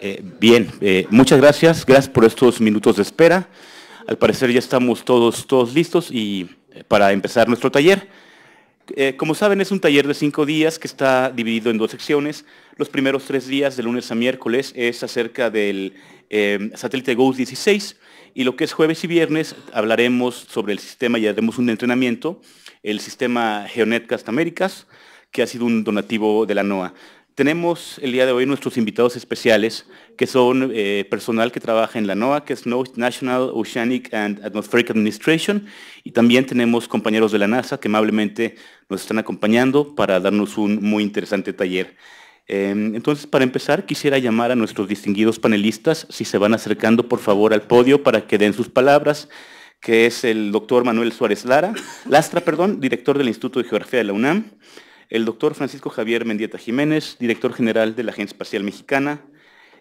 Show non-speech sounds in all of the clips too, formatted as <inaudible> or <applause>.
Eh, bien, eh, muchas gracias. Gracias por estos minutos de espera. Al parecer ya estamos todos, todos listos y eh, para empezar nuestro taller. como saben, es un taller de cinco días que está dividido en dos secciones. Los primeros tres días, de lunes a miércoles, es acerca del em, satélite GOES 16 y lo que es jueves y viernes hablaremos sobre el sistema y haremos un entrenamiento, el sistema GeoNetcast Américas, que ha sido un donativo de la NOAA. Tenemos el día de hoy nuestros invitados especiales, que son eh, personal que trabaja en la NOAA, que es National Oceanic and Atmospheric Administration, y también tenemos compañeros de la NASA que amablemente nos están acompañando para darnos un muy interesante taller. Em, entonces, para empezar, quisiera llamar a nuestros distinguidos panelistas, si se van acercando por favor al podio para que den sus palabras, que es el doctor Manuel Suárez Lara, Lastra, perdón, director del Instituto de Geografía de la UNAM, el doctor Francisco Javier Mendieta Jiménez, director general de la Agencia Espacial Mexicana,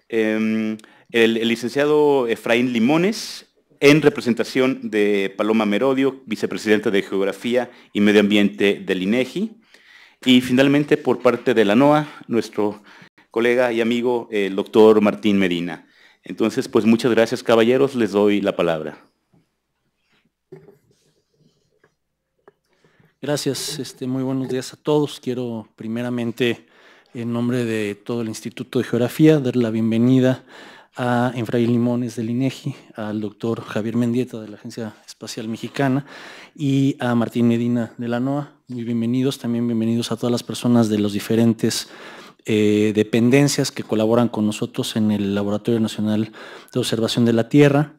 em, el, licenciado Efraín Limones, en representación de Paloma Merodio, vicepresidenta de Geografía y Medio Ambiente del INEGI, y finalmente por parte de la NOA, nuestro colega y amigo, el doctor Martín Medina. Entonces, pues muchas gracias, caballeros, les doy la palabra. Gracias, este, muy buenos días a todos. Quiero primeramente, en nombre de todo el Instituto de Geografía, dar la bienvenida a Enfray Limones del INEGI, al doctor Javier Mendieta de la Agencia Espacial Mexicana y a Martín Medina de la NOAA. Muy bienvenidos, también bienvenidos a todas las personas de los diferentes eh, dependencias que colaboran con nosotros en el Laboratorio Nacional de Observación de la Tierra.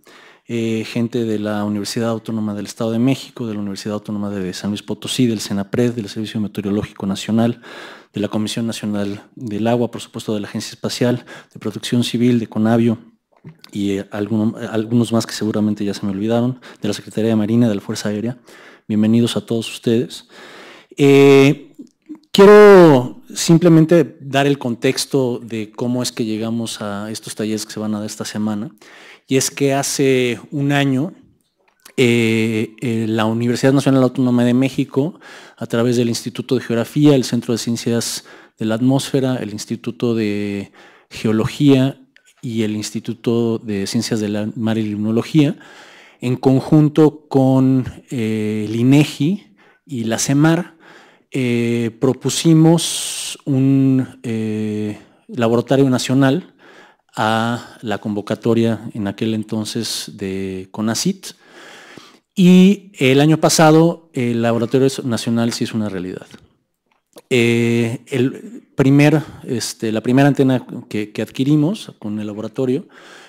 Eh, gente de la Universidad Autónoma del Estado de México, de la Universidad Autónoma de San Luis Potosí, del Senapred, del Servicio Meteorológico Nacional, de la Comisión Nacional del Agua, por supuesto de la Agencia Espacial, de Protección Civil, de Conavio y eh, algunos más que seguramente ya se me olvidaron, de la Secretaría de Marina, de la Fuerza Aérea. Bienvenidos a todos ustedes. Eh, quiero simplemente dar el contexto de cómo es que llegamos a estos talleres que se van a dar esta semana y es que hace un año eh, eh, la Universidad Nacional Autónoma de México, a través del Instituto de Geografía, el Centro de Ciencias de la Atmósfera, el Instituto de Geología y el Instituto de Ciencias de la Mar y Limnología, en conjunto con eh, el INEGI y la CEMAR, propusimos un laboratorio nacional a la convocatoria en aquel entonces de CONACIT. Y el año pasado el Laboratorio Nacional sí es una realidad. Eh, el primer, este, la primera antena que, adquirimos con el laboratorio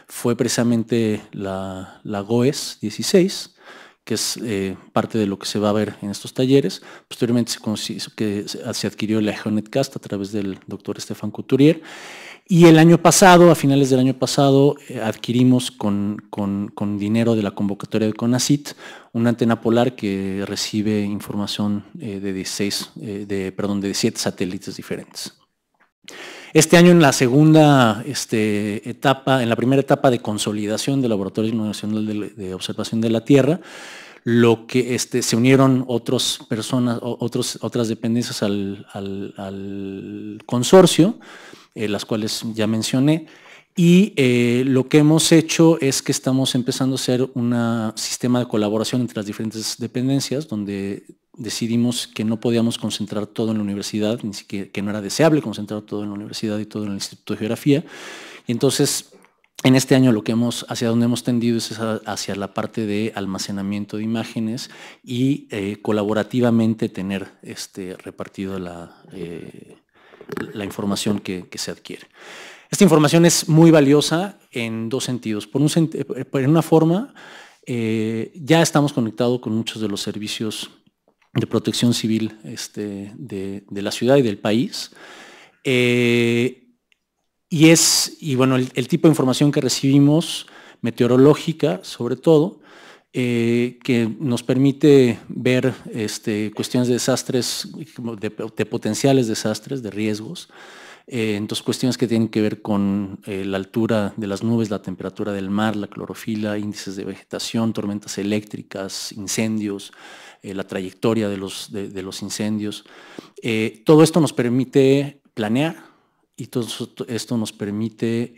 fue precisamente la, la GOES 16, que es eh, parte de lo que se va a ver en estos talleres. Posteriormente se, que se adquirió la GeoNetCast a través del doctor Estefan Couturier. Y el año pasado, a finales del año pasado, eh, adquirimos con, dinero de la convocatoria de CONACIT una antena polar que recibe información eh, de 16, eh, de, perdón, de 17 satélites diferentes. Este año en la segunda este, etapa, en la primera etapa de consolidación del Laboratorio Nacional de, Observación de la Tierra, lo que este, se unieron otras personas, otros, otras dependencias al, al consorcio eh, las cuales ya mencioné. Y eh, lo que hemos hecho es que estamos empezando a hacer un sistema de colaboración entre las diferentes dependencias, donde decidimos que no podíamos concentrar todo en la universidad, ni siquiera que no era deseable concentrar todo en la universidad y todo en el Instituto de Geografía. Y entonces, en este año lo que hemos, hacia donde hemos tendido es hacia la parte de almacenamiento de imágenes y eh, colaborativamente tener este, repartido la, la información que, se adquiere. Esta información es muy valiosa en dos sentidos. Por en eh, una forma, eh, ya estamos conectados con muchos de los servicios de protección civil este, de, la ciudad y del país. Eh, y es, y bueno, el, tipo de información que recibimos, meteorológica sobre todo, eh, que nos permite ver este, cuestiones de desastres, de, potenciales desastres, de riesgos. Eh, entonces, cuestiones que tienen que ver con eh, la altura de las nubes, la temperatura del mar, la clorofila, índices de vegetación, tormentas eléctricas, incendios, la trayectoria de los, incendios. todo esto nos permite planear, y todo esto nos permite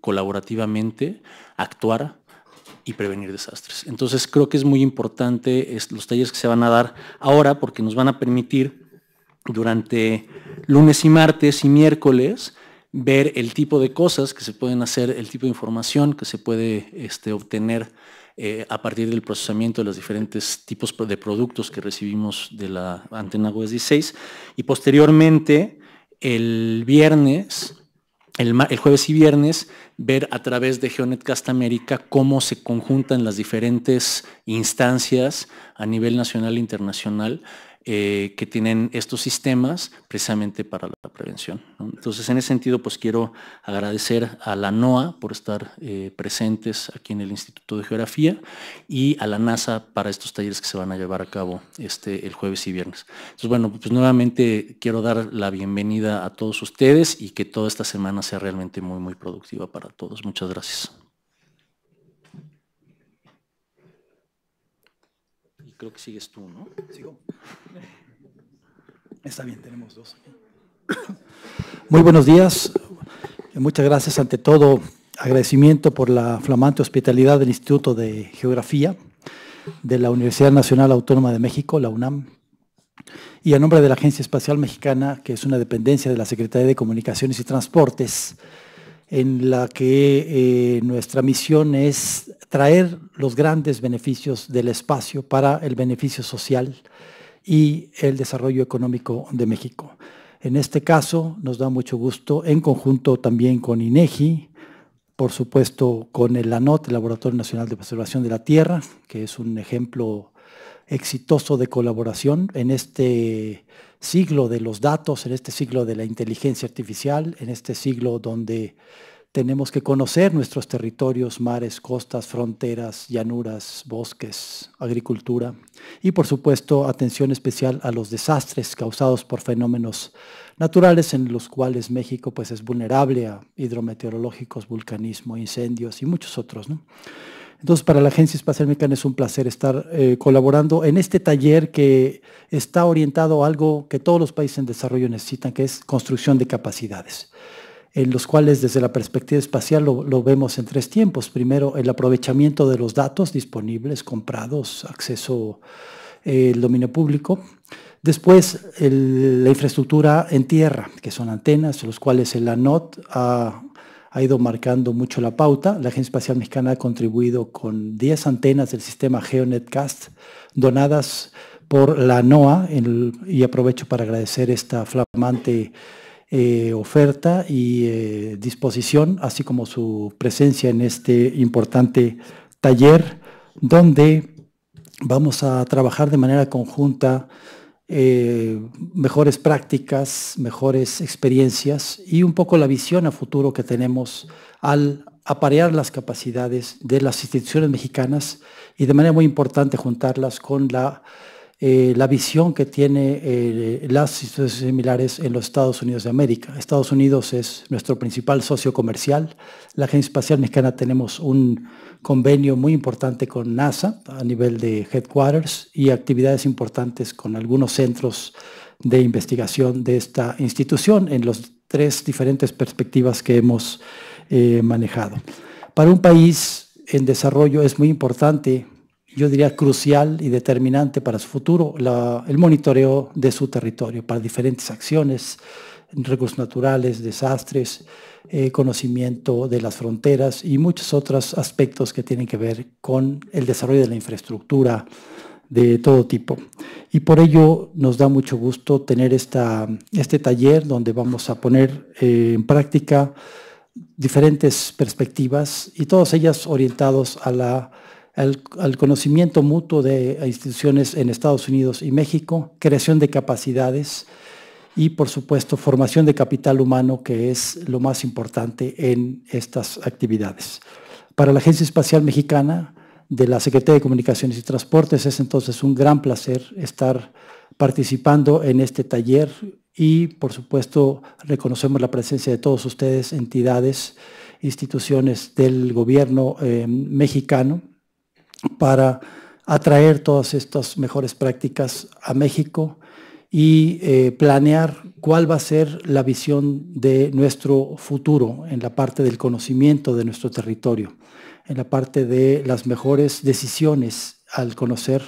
colaborativamente actuar y prevenir desastres. Entonces creo que es muy importante los talleres que se van a dar ahora porque nos van a permitir durante lunes y martes y miércoles ver el tipo de cosas que se pueden hacer, el tipo de información que se puede este, obtener eh, a partir del procesamiento de los diferentes tipos de productos que recibimos de la antena wes 16. Y posteriormente, el viernes el, jueves y viernes ver a través de GeoNetcast América cómo se conjuntan las diferentes instancias a nivel nacional e internacional eh, que tienen estos sistemas precisamente para la prevención. Entonces, en ese sentido, pues quiero agradecer a la NOAA por estar eh, presentes aquí en el Instituto de Geografía y a la NASA para estos talleres que se van a llevar a cabo este, el jueves y viernes. Entonces, bueno, pues nuevamente quiero dar la bienvenida a todos ustedes y que toda esta semana sea realmente muy, muy productiva para todos. Muchas gracias. creo que sigues tú, ¿no? Sigo. Está bien, tenemos dos <coughs> Muy buenos días. Muchas gracias ante todo. Agradecimiento por la flamante hospitalidad del Instituto de Geografía de la Universidad Nacional Autónoma de México, la UNAM, y a nombre de la Agencia Espacial Mexicana, que es una dependencia de la Secretaría de Comunicaciones y Transportes, en la que eh, nuestra misión es traer los grandes beneficios del espacio para el beneficio social y el desarrollo económico de México. En este caso, nos da mucho gusto, en conjunto también con INEGI, por supuesto con el ANOT, el Laboratorio Nacional de Preservación de la Tierra, que es un ejemplo exitoso de colaboración en este siglo de los datos, en este siglo de la inteligencia artificial, en este siglo donde tenemos que conocer nuestros territorios, mares, costas, fronteras, llanuras, bosques, agricultura y por supuesto atención especial a los desastres causados por fenómenos naturales en los cuales México pues, es vulnerable a hidrometeorológicos, vulcanismo, incendios y muchos otros. ¿no? Entonces, para la Agencia Espacial Mexicana es un placer estar eh, colaborando en este taller que está orientado a algo que todos los países en desarrollo necesitan, que es construcción de capacidades en los cuales desde la perspectiva espacial lo, vemos en tres tiempos. Primero, el aprovechamiento de los datos disponibles, comprados, acceso al eh, dominio público. Después, la infraestructura en tierra, que son antenas, los cuales el ANOT ha ha ido marcando mucho la pauta. La Agencia Espacial Mexicana ha contribuido con 10 antenas del sistema GeoNetCast donadas por la NOAA y aprovecho para agradecer esta flamante eh, oferta y eh, disposición, así como su presencia en este importante taller donde vamos a trabajar de manera conjunta eh, mejores prácticas, mejores experiencias y un poco la visión a futuro que tenemos al aparear las capacidades de las instituciones mexicanas y de manera muy importante juntarlas con la eh, la visión que tiene eh, las instituciones similares en los Estados Unidos de América. Estados Unidos es nuestro principal socio comercial. La Agencia Espacial Mexicana tenemos un convenio muy importante con NASA a nivel de headquarters y actividades importantes con algunos centros de investigación de esta institución en las tres diferentes perspectivas que hemos eh, manejado. Para un país en desarrollo es muy importante yo diría, crucial y determinante para su futuro, el monitoreo de su territorio para diferentes acciones, recursos naturales, desastres, eh, conocimiento de las fronteras y muchos otros aspectos que tienen que ver con el desarrollo de la infraestructura de todo tipo. Y por ello nos da mucho gusto tener esta, este taller donde vamos a poner eh, en práctica diferentes perspectivas y todas ellas orientados a la al, conocimiento mutuo de instituciones en Estados Unidos y México, creación de capacidades y, por supuesto, formación de capital humano, que es lo más importante en estas actividades. Para la Agencia Espacial Mexicana, de la Secretaría de Comunicaciones y Transportes, es entonces un gran placer estar participando en este taller y, por supuesto, reconocemos la presencia de todos ustedes, entidades, instituciones del gobierno eh, mexicano para atraer todas estas mejores prácticas a México y eh, planear cuál va a ser la visión de nuestro futuro en la parte del conocimiento de nuestro territorio, en la parte de las mejores decisiones al conocer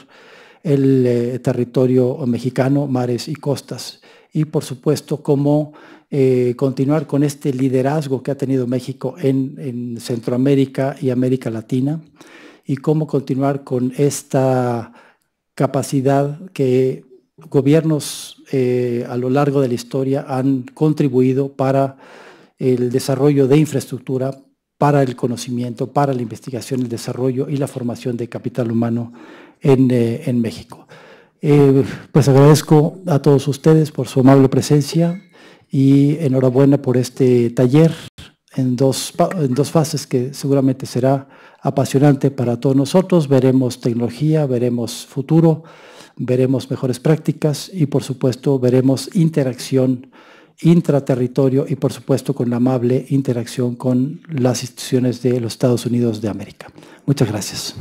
el eh, territorio mexicano, mares y costas. Y por supuesto, cómo eh, continuar con este liderazgo que ha tenido México en Centroamérica y América Latina y cómo continuar con esta capacidad que gobiernos eh, a lo largo de la historia han contribuido para el desarrollo de infraestructura, para el conocimiento, para la investigación, el desarrollo y la formación de capital humano en, eh, México. Eh, pues agradezco a todos ustedes por su amable presencia y enhorabuena por este taller en dos, en dos fases que seguramente será apasionante para todos nosotros. Veremos tecnología, veremos futuro, veremos mejores prácticas y por supuesto veremos interacción intraterritorio y por supuesto con la amable interacción con las instituciones de los Estados Unidos de América. Muchas gracias.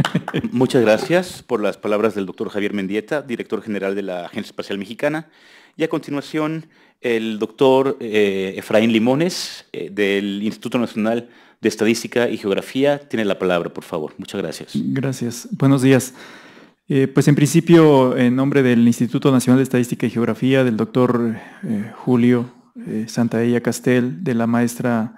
<laughs> Muchas gracias por las palabras del doctor Javier Mendieta, director general de la Agencia Espacial Mexicana. Y a continuación, el doctor eh, Efraín Limones, eh, del Instituto Nacional de Estadística y Geografía, tiene la palabra, por favor. Muchas gracias. Gracias. Buenos días. Eh, pues en principio, en nombre del Instituto Nacional de Estadística y Geografía, del doctor Julio Santaella Castel, de la maestra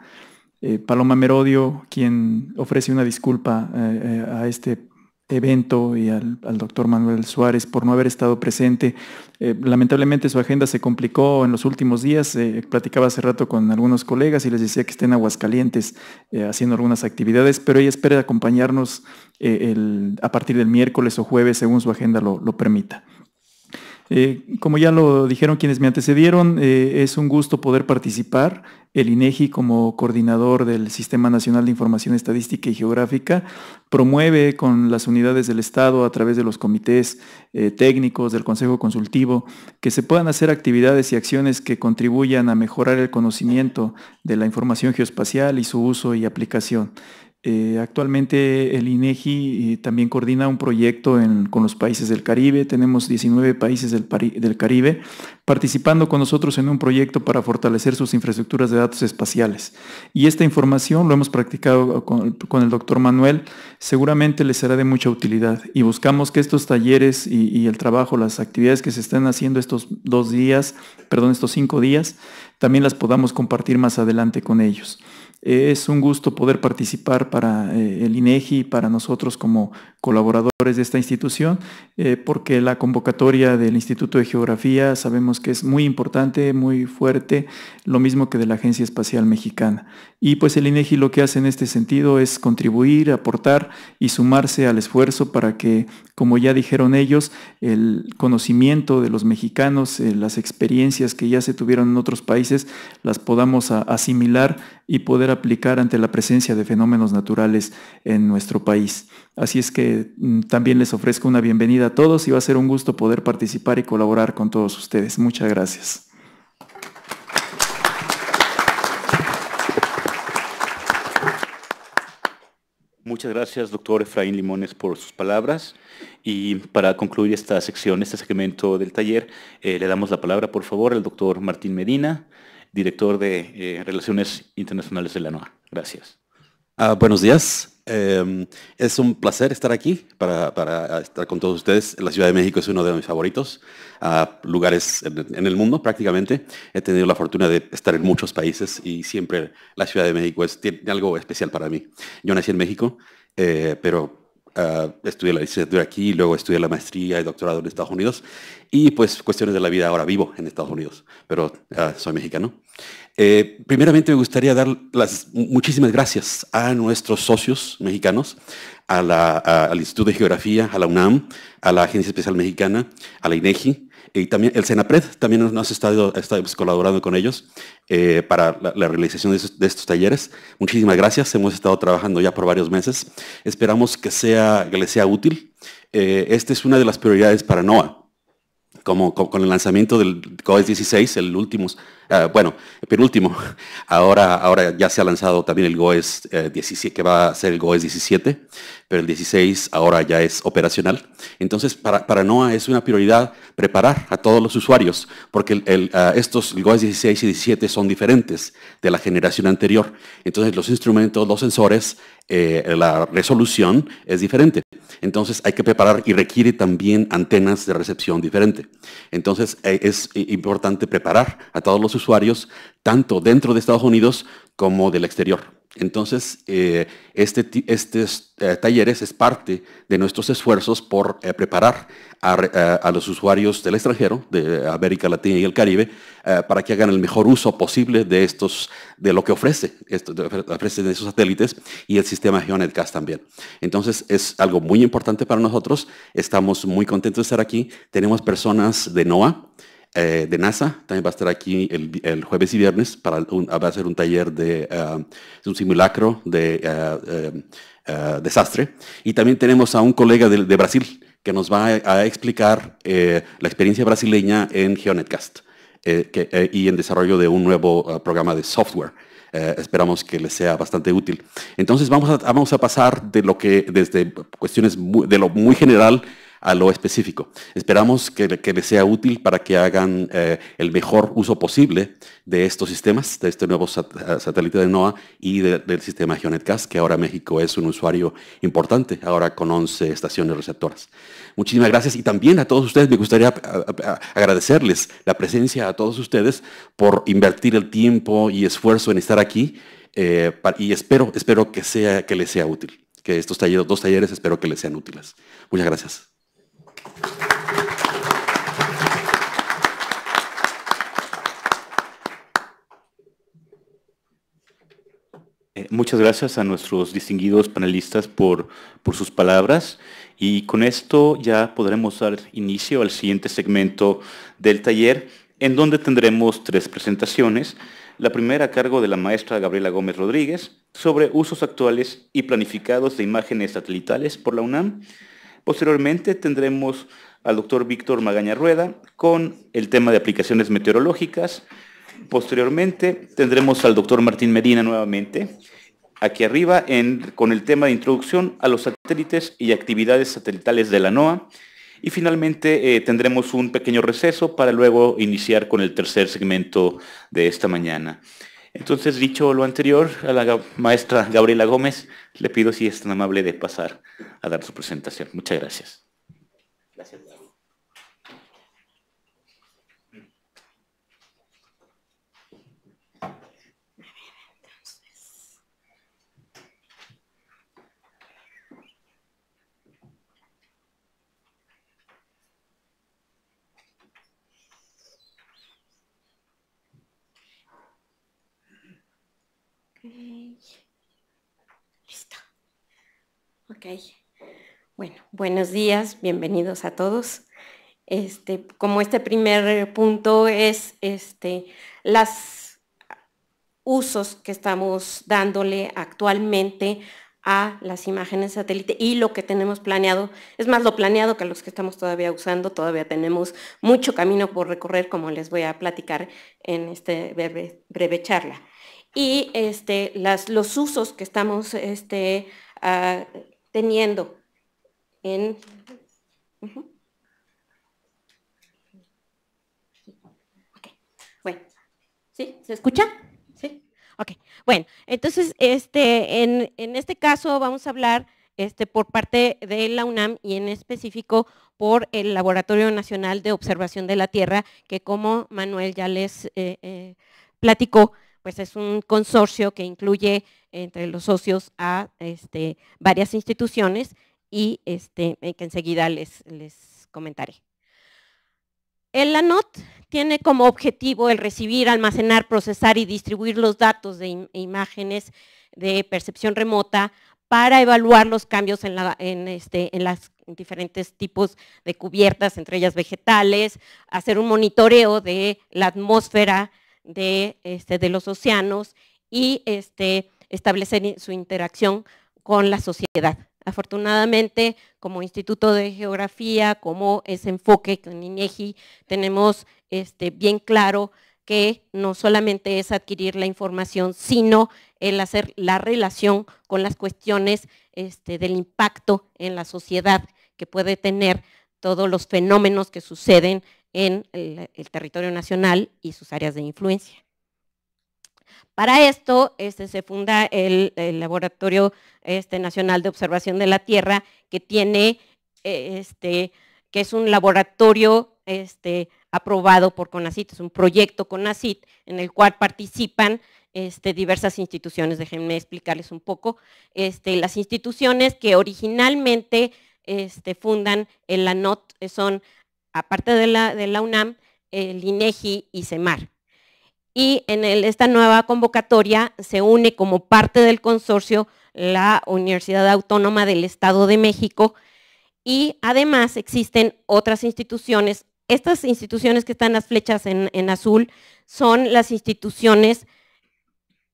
eh, Paloma Merodio, quien ofrece una disculpa eh, eh, a este evento y al, doctor Manuel Suárez por no haber estado presente. lamentablemente su agenda se complicó en los últimos días. platicaba hace rato con algunos colegas y les decía que estén en Aguascalientes haciendo algunas actividades, pero ella espera acompañarnos a partir del miércoles o jueves según su agenda lo permita. Eh, como ya lo dijeron quienes me antecedieron, eh, es un gusto poder participar. El INEGI, e como coordinador del Sistema Nacional de Información Estadística y Geográfica, promueve con las unidades del Estado, a través de los comités eh, técnicos, del Consejo Consultivo, que se puedan hacer actividades y acciones que contribuyan a mejorar el conocimiento de la información geoespacial y su uso y aplicación. Eh, actualmente el INEGI eh, también coordina un proyecto con los países del Caribe. Tenemos 19 países del, Caribe participando con nosotros en un proyecto para fortalecer sus infraestructuras de datos espaciales. Y esta información lo hemos practicado con, el doctor Manuel. Seguramente les será de mucha utilidad. Y buscamos que estos talleres y, y el trabajo, las actividades que se están haciendo estos dos días, perdón, estos cinco días, también las podamos compartir más adelante con ellos. Es un gusto poder participar para eh, el INEGI, e para nosotros como colaboradores de esta institución, eh, porque la convocatoria del Instituto de Geografía sabemos que es muy importante, muy fuerte, lo mismo que de la Agencia Espacial Mexicana. Y pues el INEGI e lo que hace en este sentido es contribuir, aportar y sumarse al esfuerzo para que, como ya dijeron ellos, el conocimiento de los mexicanos, eh, las experiencias que ya se tuvieron en otros países, las podamos asimilar y poder aplicar ante la presencia de fenómenos naturales en nuestro país. Así es que mm, también les ofrezco una bienvenida a todos y va a ser un gusto poder participar y colaborar con todos ustedes. Muchas gracias. Muchas gracias, doctor Efraín Limones, por sus palabras. Y para concluir esta sección, este segmento del taller, eh, le damos la palabra, por favor, al doctor Martín Medina, director de eh, Relaciones Internacionales de la NOAA. Gracias. Ah, buenos días. Em, es un placer estar aquí para, estar con todos ustedes. La Ciudad de México es uno de mis favoritos, lugares en, el mundo prácticamente. He tenido la fortuna de estar en muchos países y siempre la Ciudad de México es, tiene algo especial para mí. Yo nací en México, eh, pero eh, estudié la licenciatura aquí, luego estudié la maestría y doctorado en Estados Unidos y pues cuestiones de la vida ahora vivo en Estados Unidos, pero eh, soy mexicano. Eh, primeramente me gustaría dar las muchísimas gracias a nuestros socios mexicanos, a la, al Instituto de Geografía, a la UNAM, a la Agencia Especial Mexicana, a la INEGI, y también el Senapred también nos ha estado pues, colaborando con ellos eh, para la, realización de estos, talleres. Muchísimas gracias. Hemos estado trabajando ya por varios meses. Esperamos que, sea, les sea útil. Eh, esta es una de las prioridades para NOAA como, con el lanzamiento del goes 16, el último, ah, bueno, el penúltimo, <laughs> ahora, ahora ya se ha lanzado también el GOES 17, eh, que va a ser el GOES 17, pero el 16 ahora ya es operacional. Entonces, para, para NOAA es una prioridad preparar a todos los usuarios, porque ah, estos, GOES 16 y 17 son diferentes de la generación anterior. Entonces, los instrumentos, los sensores, eh, la resolución es diferente. Entonces hay que preparar y requiere también antenas de recepción diferente. Entonces e, es importante preparar a todos los usuarios, tanto dentro de Estados Unidos como del exterior. Entonces, eh, este, estos eh, talleres es parte de nuestros esfuerzos por eh, preparar a, los usuarios del extranjero, de América Latina y el Caribe, para que hagan el mejor uso posible de estos, de lo que ofrece, de, ofrecen esos satélites y el sistema GeoNetCast también. Entonces, es algo muy importante para nosotros. Estamos muy contentos de estar aquí. Tenemos personas de NOAA eh, de NASA. También va a estar aquí el, jueves y viernes para hacer va a hacer un taller de ah, un simulacro de ah, eh, ah, desastre. Y también tenemos a un colega de, Brasil que nos va a, explicar eh, la experiencia brasileña en GeoNetcast y en desarrollo de un nuevo programa de software. esperamos que les sea bastante útil. Entonces vamos a, vamos a pasar de lo que desde cuestiones de lo muy general a lo específico. Esperamos que, les sea útil para que hagan eh, el mejor uso posible de estos sistemas, de este nuevo eh, satélite de NOAA y del sistema Cas, que ahora México es un usuario importante, ahora con 11 estaciones receptoras. Muchísimas gracias y también a todos ustedes me gustaría eh, agradecerles la presencia a todos ustedes por invertir el tiempo y esfuerzo en estar aquí y espero, espero que, sea, que les sea útil, que estos talleres, dos talleres espero que les sean útiles. Muchas gracias. Eh, muchas gracias a nuestros distinguidos panelistas por sus palabras y con esto ya podremos dar inicio al siguiente segmento del taller en donde tendremos tres presentaciones. La primera a cargo de la maestra Gabriela Gómez Rodríguez sobre usos actuales y planificados de imágenes satelitales por la UNAM. Posteriormente tendremos al doctor Víctor Magaña Rueda con el tema de aplicaciones meteorológicas Posteriormente tendremos al doctor Martín Medina nuevamente, aquí arriba, con el tema de introducción a los satélites y actividades satelitales de la NOAA. Y finalmente eh, tendremos un pequeño receso para luego iniciar con el tercer segmento de esta mañana. Entonces, dicho lo anterior, a la maestra Gabriela Gómez le pido si es tan amable de pasar a dar su presentación. Muchas gracias. Gracias. Bueno, buenos días, bienvenidos a todos. Este, como este primer punto es este, las usos que estamos dándole actualmente a las imágenes satélite y lo que tenemos planeado, es más lo planeado que los que estamos todavía usando, todavía tenemos mucho camino por recorrer, como les voy a platicar en esta breve charla y este, las, los usos que estamos este, ah, teniendo en... Bueno, ¿sí? ¿Se escucha? Sí. Ok, bueno, entonces este, en, en este caso vamos a hablar este, por parte de la UNAM y en específico por el Laboratorio Nacional de Observación de la Tierra, que como Manuel ya les eh, eh, platicó, pues es un consorcio que incluye entre los socios a este, varias instituciones y este, que enseguida les, comentaré. El ANOT tiene como objetivo el recibir, almacenar, procesar y distribuir los datos de imágenes de percepción remota para evaluar los cambios en, los este, las diferentes tipos de cubiertas, entre ellas vegetales, hacer un monitoreo de la atmósfera, de, este, de los océanos y este, establecer su interacción con la sociedad. Afortunadamente, como Instituto de Geografía, como ese enfoque con INEGI, tenemos este, bien claro que no solamente es adquirir la información, sino el hacer la relación con las cuestiones este, del impacto en la sociedad que puede tener todos los fenómenos que suceden en el, territorio nacional y sus áreas de influencia. Para esto este, se funda el, Laboratorio este, Nacional de Observación de la Tierra, que tiene, este, que es un laboratorio este, aprobado por CONACIT, es un proyecto CONACIT en el cual participan este, diversas instituciones, déjenme explicarles un poco, las instituciones que originalmente fundan el ANOT son aparte de la, de la UNAM, el INEGI y CEMAR. Y en esta nueva convocatoria se une como parte del consorcio la Universidad Autónoma del Estado de México y además existen otras instituciones. Estas instituciones que están las flechas en, azul son las instituciones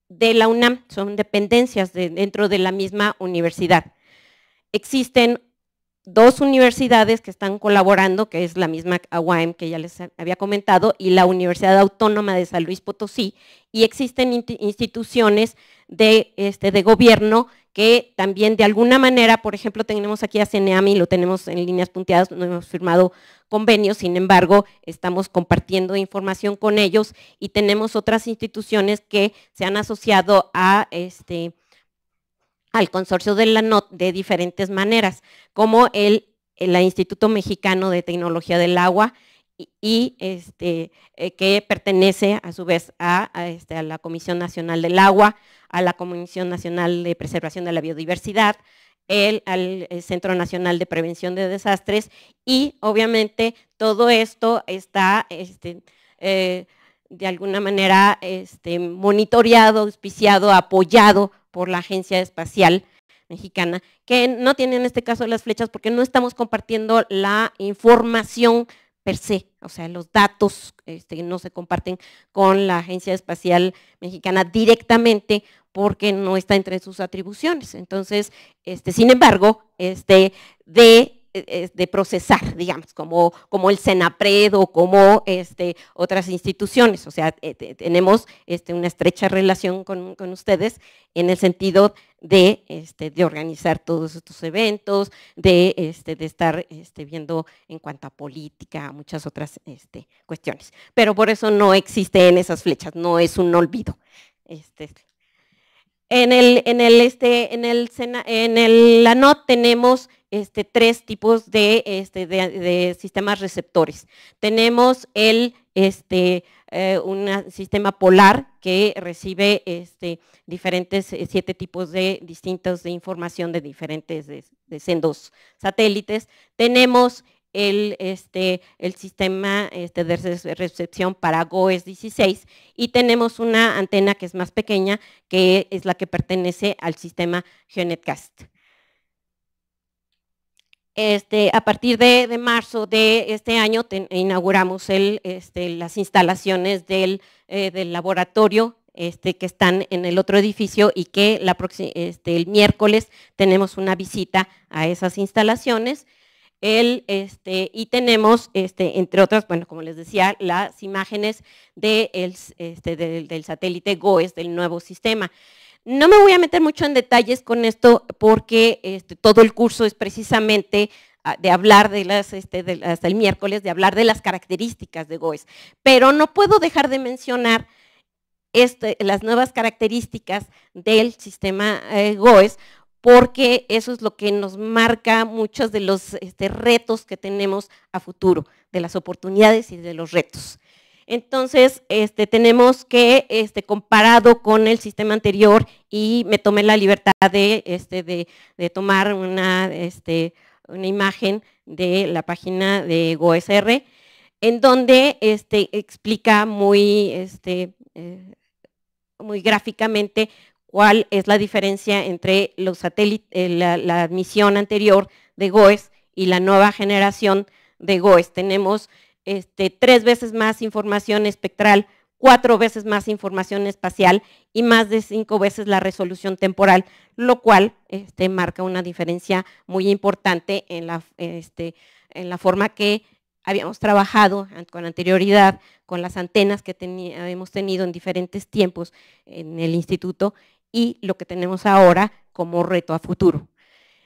de la UNAM, son dependencias dentro de la misma universidad. Existen dos universidades que están colaborando, que es la misma AWAM que ya les había comentado, y la Universidad Autónoma de San Luis Potosí, y existen instituciones de, este, de gobierno que también de alguna manera, por ejemplo, tenemos aquí a y lo tenemos en líneas punteadas, no hemos firmado convenios, sin embargo, estamos compartiendo información con ellos y tenemos otras instituciones que se han asociado a este, al consorcio de la NOT de diferentes maneras, como el, el Instituto Mexicano de Tecnología del Agua y, este, eh, que pertenece a su vez este, a, la Comisión Nacional del Agua, a la Comisión Nacional de Preservación de la Biodiversidad, el, al Centro Nacional de Prevención de Desastres y obviamente todo esto está este, eh, de alguna manera este, monitoreado, auspiciado, apoyado por la Agencia Espacial Mexicana, que no tiene en este caso las flechas porque no estamos compartiendo la información per se, o sea, los datos este, no se comparten con la Agencia Espacial Mexicana directamente porque no está entre sus atribuciones. Entonces, este, sin embargo, este, de eh, eh, de procesar, digamos, como, como el SENAPRED o como este, otras instituciones. O sea, eh, tenemos este, una estrecha relación con, ustedes en el sentido de, este, de organizar todos estos eventos, de, este, de estar este, viendo en cuanto a política, muchas otras este, cuestiones. Pero por eso no existen esas flechas, no es un olvido. Este, en el, en el, este, en el, en el ANOT tenemos este, tres tipos de, este, de, de sistemas receptores. Tenemos el este, eh, un sistema polar que recibe este, diferentes, eh, siete tipos de distintos de información de diferentes de, de sendos satélites. Tenemos el, este, el sistema este, de recepción para GOES 16 y tenemos una antena que es más pequeña, que es la que pertenece al sistema GeoNetcast. Este, a partir de, marzo de este año inauguramos este, las instalaciones del, eh, laboratorio este, que están en el otro edificio y que el miércoles tenemos una visita a esas instalaciones. El, este, y tenemos, este, entre otras, bueno, como les decía, las imágenes de este, del, satélite GOES, del nuevo sistema. No me voy a meter mucho en detalles con esto porque este, todo el curso es precisamente ah, de hablar de las, hasta este, el miércoles, de hablar de las características de GOES. Pero no puedo dejar de mencionar este, las nuevas características del sistema eh, GOES porque eso es lo que nos marca muchos de los este, retos que tenemos a futuro, de las oportunidades y de los retos. Entonces, este, tenemos que, este, comparado con el sistema anterior, y me tomé la libertad de, este, tomar una, imagen de la página de GoSR, en donde explica muy eh, gráficamente cuál es la diferencia entre los satélites, eh, la, la misión anterior de GOES y la nueva generación de GOES. Tenemos este, tres veces más información espectral, cuatro veces más información espacial y más de cinco veces la resolución temporal, lo cual este, marca una diferencia muy importante en la, este, en la forma que habíamos trabajado con anterioridad con las antenas que habíamos tenido en diferentes tiempos en el instituto y lo que tenemos ahora como reto a futuro.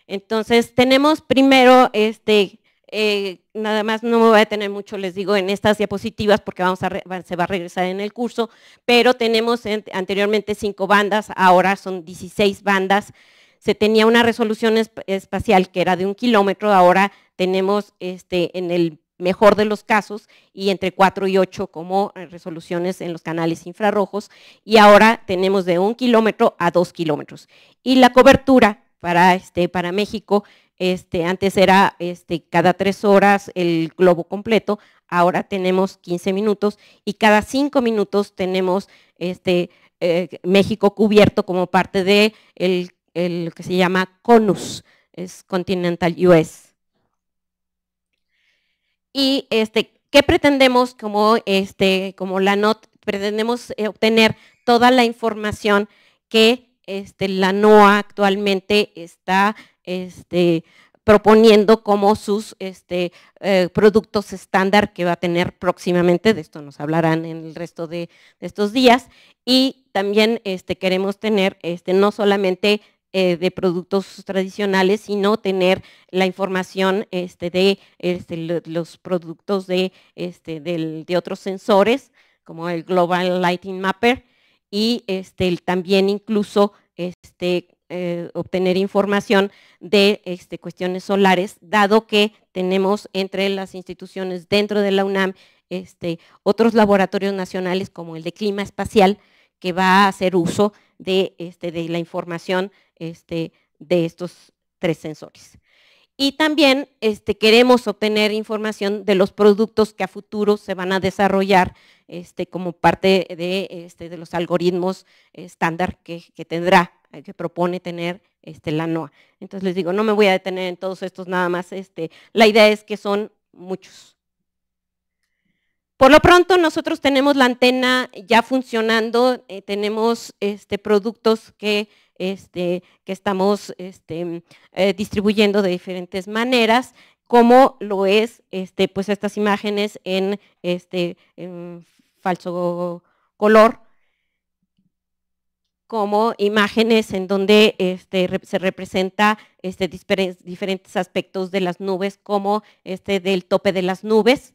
Entonces, tenemos primero, este, eh, nada más no me voy a tener mucho, les digo, en estas diapositivas porque vamos a se va a regresar en el curso, pero tenemos anteriormente cinco bandas, ahora son 16 bandas. Se tenía una resolución espacial que era de un kilómetro, ahora tenemos este, en el mejor de los casos, y entre 4 y 8 como eh, resoluciones en los canales infrarrojos, y ahora tenemos de un kilómetro a dos kilómetros. Y la cobertura para, este, para México, este, antes era este, cada tres horas el globo completo, ahora tenemos 15 minutos, y cada cinco minutos tenemos este, eh, México cubierto como parte de el, el que se llama CONUS, es Continental US y este, qué pretendemos como, este, como la NOT, pretendemos eh, obtener toda la información que este, la NOA actualmente está este, proponiendo como sus este, eh, productos estándar que va a tener próximamente, de esto nos hablarán en el resto de, estos días, y también este, queremos tener este, no solamente eh, de productos tradicionales, sino tener la información este, de este, los productos de, este, de otros sensores, como el Global Lighting Mapper, y también incluso eh, obtener información de cuestiones solares, dado que tenemos entre las instituciones dentro de la UNAM otros laboratorios nacionales como el de clima espacial, que va a hacer uso de, este, de la información este, de estos tres sensores. Y también este, queremos obtener información de los productos que a futuro se van a desarrollar este, como parte de, este, de los algoritmos estándar que, que, tendrá, eh, que propone tener este, la NOAA. Entonces les digo, no me voy a detener en todos estos nada más, este, la idea es que son muchos. Por lo pronto nosotros tenemos la antena ya funcionando, eh, tenemos este, productos que, este, estamos este, mm, eh, distribuyendo de diferentes maneras, como lo es pues estas imágenes en, este, falso color, como imágenes en donde se representa diferentes aspectos de las nubes, como este del tope de las nubes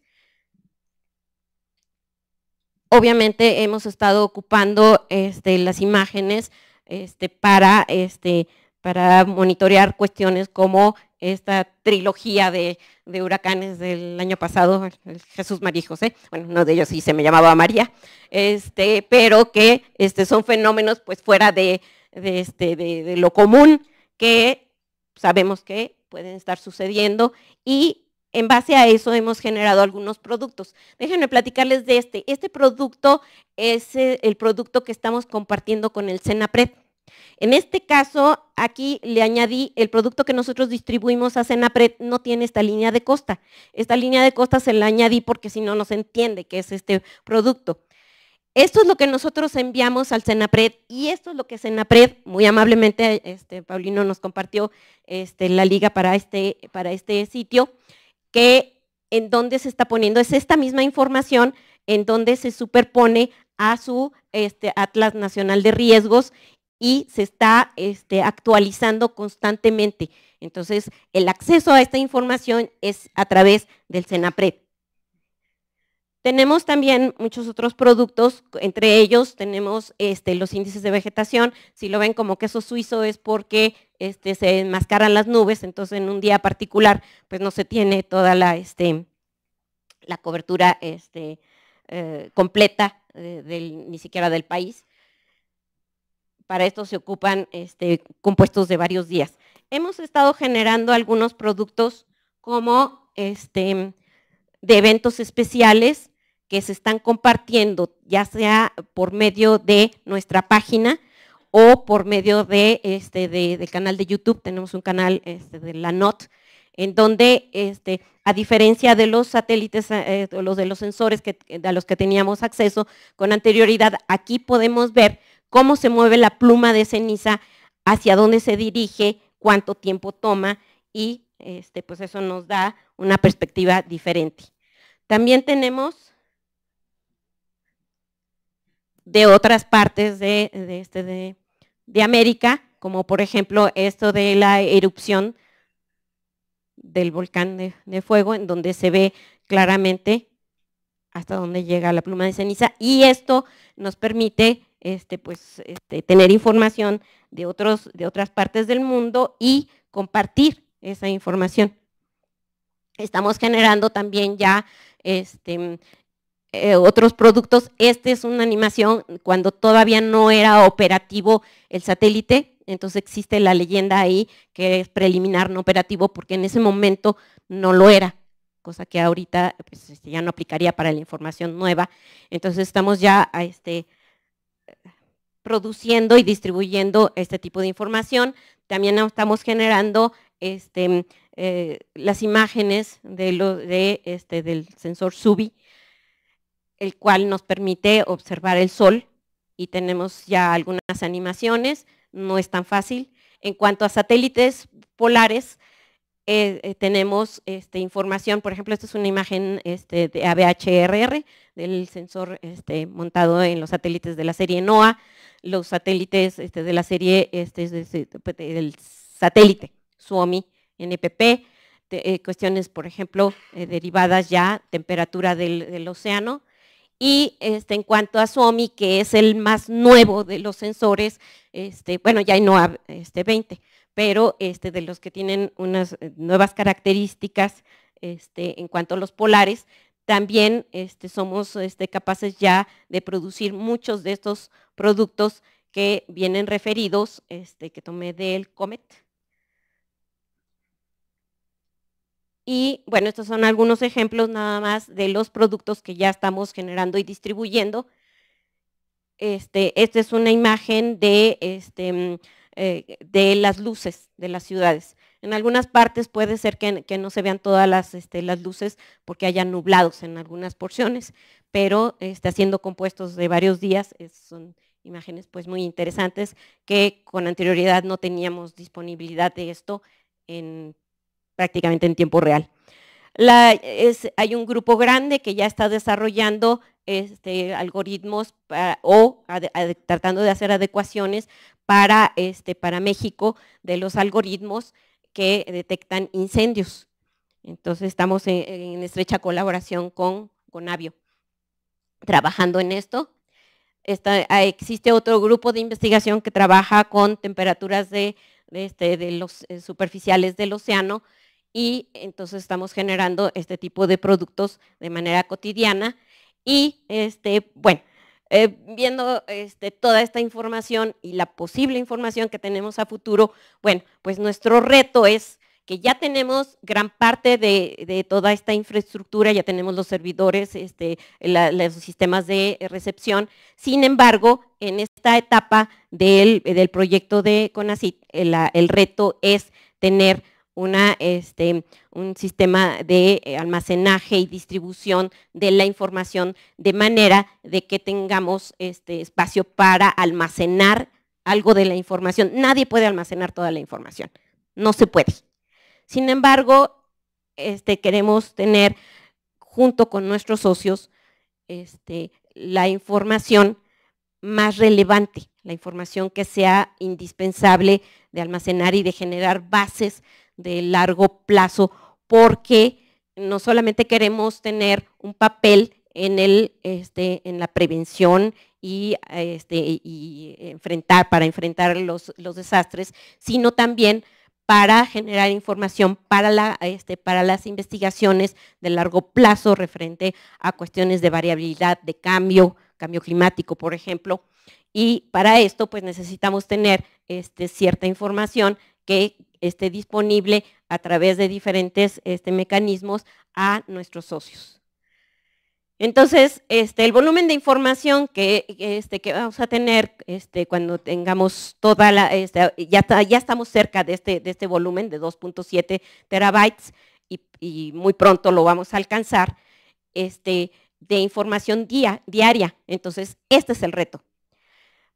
Obviamente hemos estado ocupando este, las imágenes este, para, este, para monitorear cuestiones como esta trilogía de, huracanes del año pasado, Jesús, María y José, bueno, uno de ellos sí se me llamaba María, este, pero que este, son fenómenos pues fuera de, este, de lo común que sabemos que pueden estar sucediendo y en base a eso hemos generado algunos productos. Déjenme platicarles de este. Este producto es eh, el producto que estamos compartiendo con el CENAPRED. En este caso, aquí le añadí el producto que nosotros distribuimos a Cenapred no tiene esta línea de costa. Esta línea de costa se la añadí porque si no, no se entiende qué es este producto. Esto es lo que nosotros enviamos al Cenapred y esto es lo que Cenapred, muy amablemente, este, Paulino nos compartió este, la liga para este, para este sitio que en dónde se está poniendo. Es esta misma información en donde se superpone a su este, Atlas Nacional de Riesgos y se está este, actualizando constantemente. Entonces, el acceso a esta información es a través del CENAPRED. Tenemos también muchos otros productos, entre ellos tenemos este, los índices de vegetación. Si lo ven como queso suizo es porque este, se enmascaran las nubes, entonces en un día particular pues no se tiene toda la, este, la cobertura eh, completa, eh, ni siquiera del país. Para esto se ocupan compuestos de varios días. Hemos estado generando algunos productos como de eventos especiales que se están compartiendo, ya sea por medio de nuestra página o por medio de este del canal de YouTube. Tenemos un canal este, de la NOT, en donde este, a diferencia de los satélites, o eh, los de los sensores que, a los que teníamos acceso con anterioridad, aquí podemos ver cómo se mueve la pluma de ceniza, hacia dónde se dirige, cuánto tiempo toma y este, pues eso nos da una perspectiva diferente. También tenemos de otras partes de, este, de, América, como por ejemplo esto de la erupción del volcán de, fuego, en donde se ve claramente hasta dónde llega la pluma de ceniza. Y esto nos permite este, pues, este, tener información de, otros, de otras partes del mundo y compartir esa información. Estamos generando también ya este, eh, otros productos. este es una animación cuando todavía no era operativo el satélite, entonces existe la leyenda ahí que es preliminar no operativo porque en ese momento no lo era cosa que ahorita pues, este, ya no aplicaría para la información nueva. Entonces estamos ya este, produciendo y distribuyendo este tipo de información. También estamos generando este, eh, las imágenes de lo, de, este, del sensor SUBI el cual nos permite observar el sol y tenemos ya algunas animaciones, no es tan fácil. En cuanto a satélites polares, eh, eh, tenemos este, información, por ejemplo, esta es una imagen este, de ABHRR, del sensor este, montado en los satélites de la serie NOAA, los satélites este, de la serie, del satélite SUOMI NPP, eh, cuestiones, por ejemplo, derivadas ya, temperatura del océano, y este, en cuanto a SOMI, que es el más nuevo de los sensores, este, bueno, ya hay no 20, este, pero de los que tienen unas eh, nuevas características en cuanto a los polares, también somos capaces ya de producir muchos de estos productos que vienen referidos, que tomé del COMET, Y bueno, estos son algunos ejemplos nada más de los productos que ya estamos generando y distribuyendo. Este, esta es una imagen de, este, mm, eh, de las luces de las ciudades. En algunas partes puede ser que, no se vean todas las, este, las, luces porque hayan nublados en algunas porciones, pero está haciendo compuestos de varios días, son imágenes pues muy interesantes que con anterioridad no teníamos disponibilidad de esto en prácticamente en tiempo real. hay un grupo grande que ya está desarrollando este, algoritmos o tratando de hacer adecuaciones para, este, para México de los algoritmos que detectan incendios. Entonces estamos en, estrecha colaboración con, con trabajando en esto. existe otro grupo de investigación que trabaja con temperaturas de, este, los eh, superficiales del océano y entonces estamos generando este tipo de productos de manera cotidiana y este, bueno, eh, viendo este, toda esta información y la posible información que tenemos a futuro, bueno, pues nuestro reto es que ya tenemos gran parte de, toda esta infraestructura, ya tenemos los servidores, este, los sistemas de recepción. Sin embargo, en esta etapa del, proyecto de CONACIT, el reto es tener este, un sistema de eh, almacenaje y distribución de la información de manera de que tengamos este espacio para almacenar algo de la información. Nadie puede almacenar toda la información, no se puede. Sin embargo, este, queremos tener junto con nuestros socios este, la información más relevante, la información que sea indispensable de almacenar y de generar bases de largo plazo, porque no solamente queremos tener un papel en, el, este, en la prevención y, este, y enfrentar, para enfrentar los, desastres, sino también para generar información para, la, este, para las investigaciones de largo plazo referente a cuestiones de variabilidad, de cambio, cambio climático, por ejemplo. Y para esto, pues necesitamos tener este, cierta información que esté disponible a través de diferentes este, mecanismos a nuestros socios. Entonces, este, el volumen de información que, este, que vamos a tener este, cuando tengamos toda la, este, ya, ya estamos cerca de este, este volumen de 2.7 terabytes y, muy pronto lo vamos a alcanzar, este, de información diaria. Entonces, este es el reto,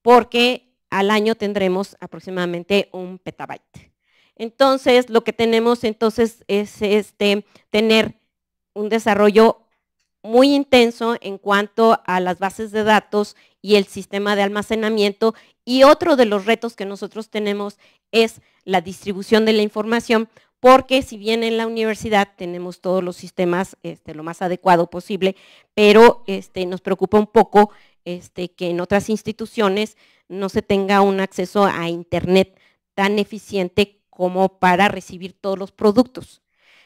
porque al año tendremos aproximadamente un petabyte. Entonces, lo que tenemos entonces es este, tener un desarrollo muy intenso en cuanto a las bases de datos y el sistema de almacenamiento. Y otro de los retos que nosotros tenemos es la distribución de la información, porque si bien en la universidad tenemos todos los sistemas este, lo más adecuado posible, pero este, nos preocupa un poco este, que en otras instituciones no se tenga un acceso a Internet tan eficiente como para recibir todos los productos.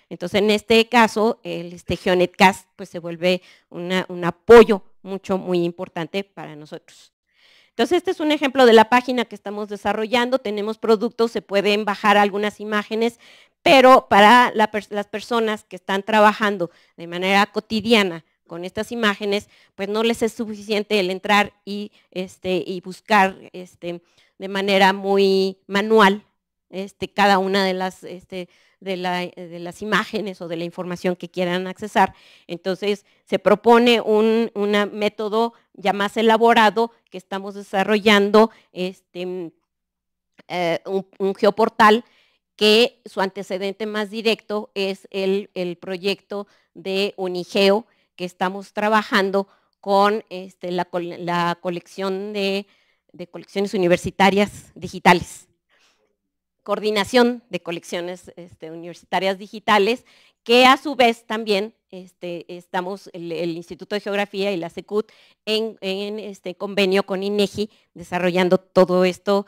Entonces, en este caso, el este GeoNetcast pues, se vuelve un apoyo mucho, muy importante para nosotros. Entonces, este es un ejemplo de la página que estamos desarrollando. Tenemos productos, se pueden bajar algunas imágenes, pero para las personas que están trabajando de manera cotidiana con estas imágenes, pues no les es suficiente el entrar y, este, y buscar este, de manera muy manual este, cada una de las, este, de, la, de, las imágenes o de la información que quieran accesar. Entonces, se propone un método ya más elaborado que estamos desarrollando, este, eh, un, geoportal que su antecedente más directo es el, el proyecto de Unigeo, que estamos trabajando con este, la, colección de, colecciones universitarias digitales. Coordinación de colecciones este, universitarias digitales, que a su vez también este, estamos, el, Instituto de Geografía y la SECUT, en, este convenio con INEGI, desarrollando todo esto,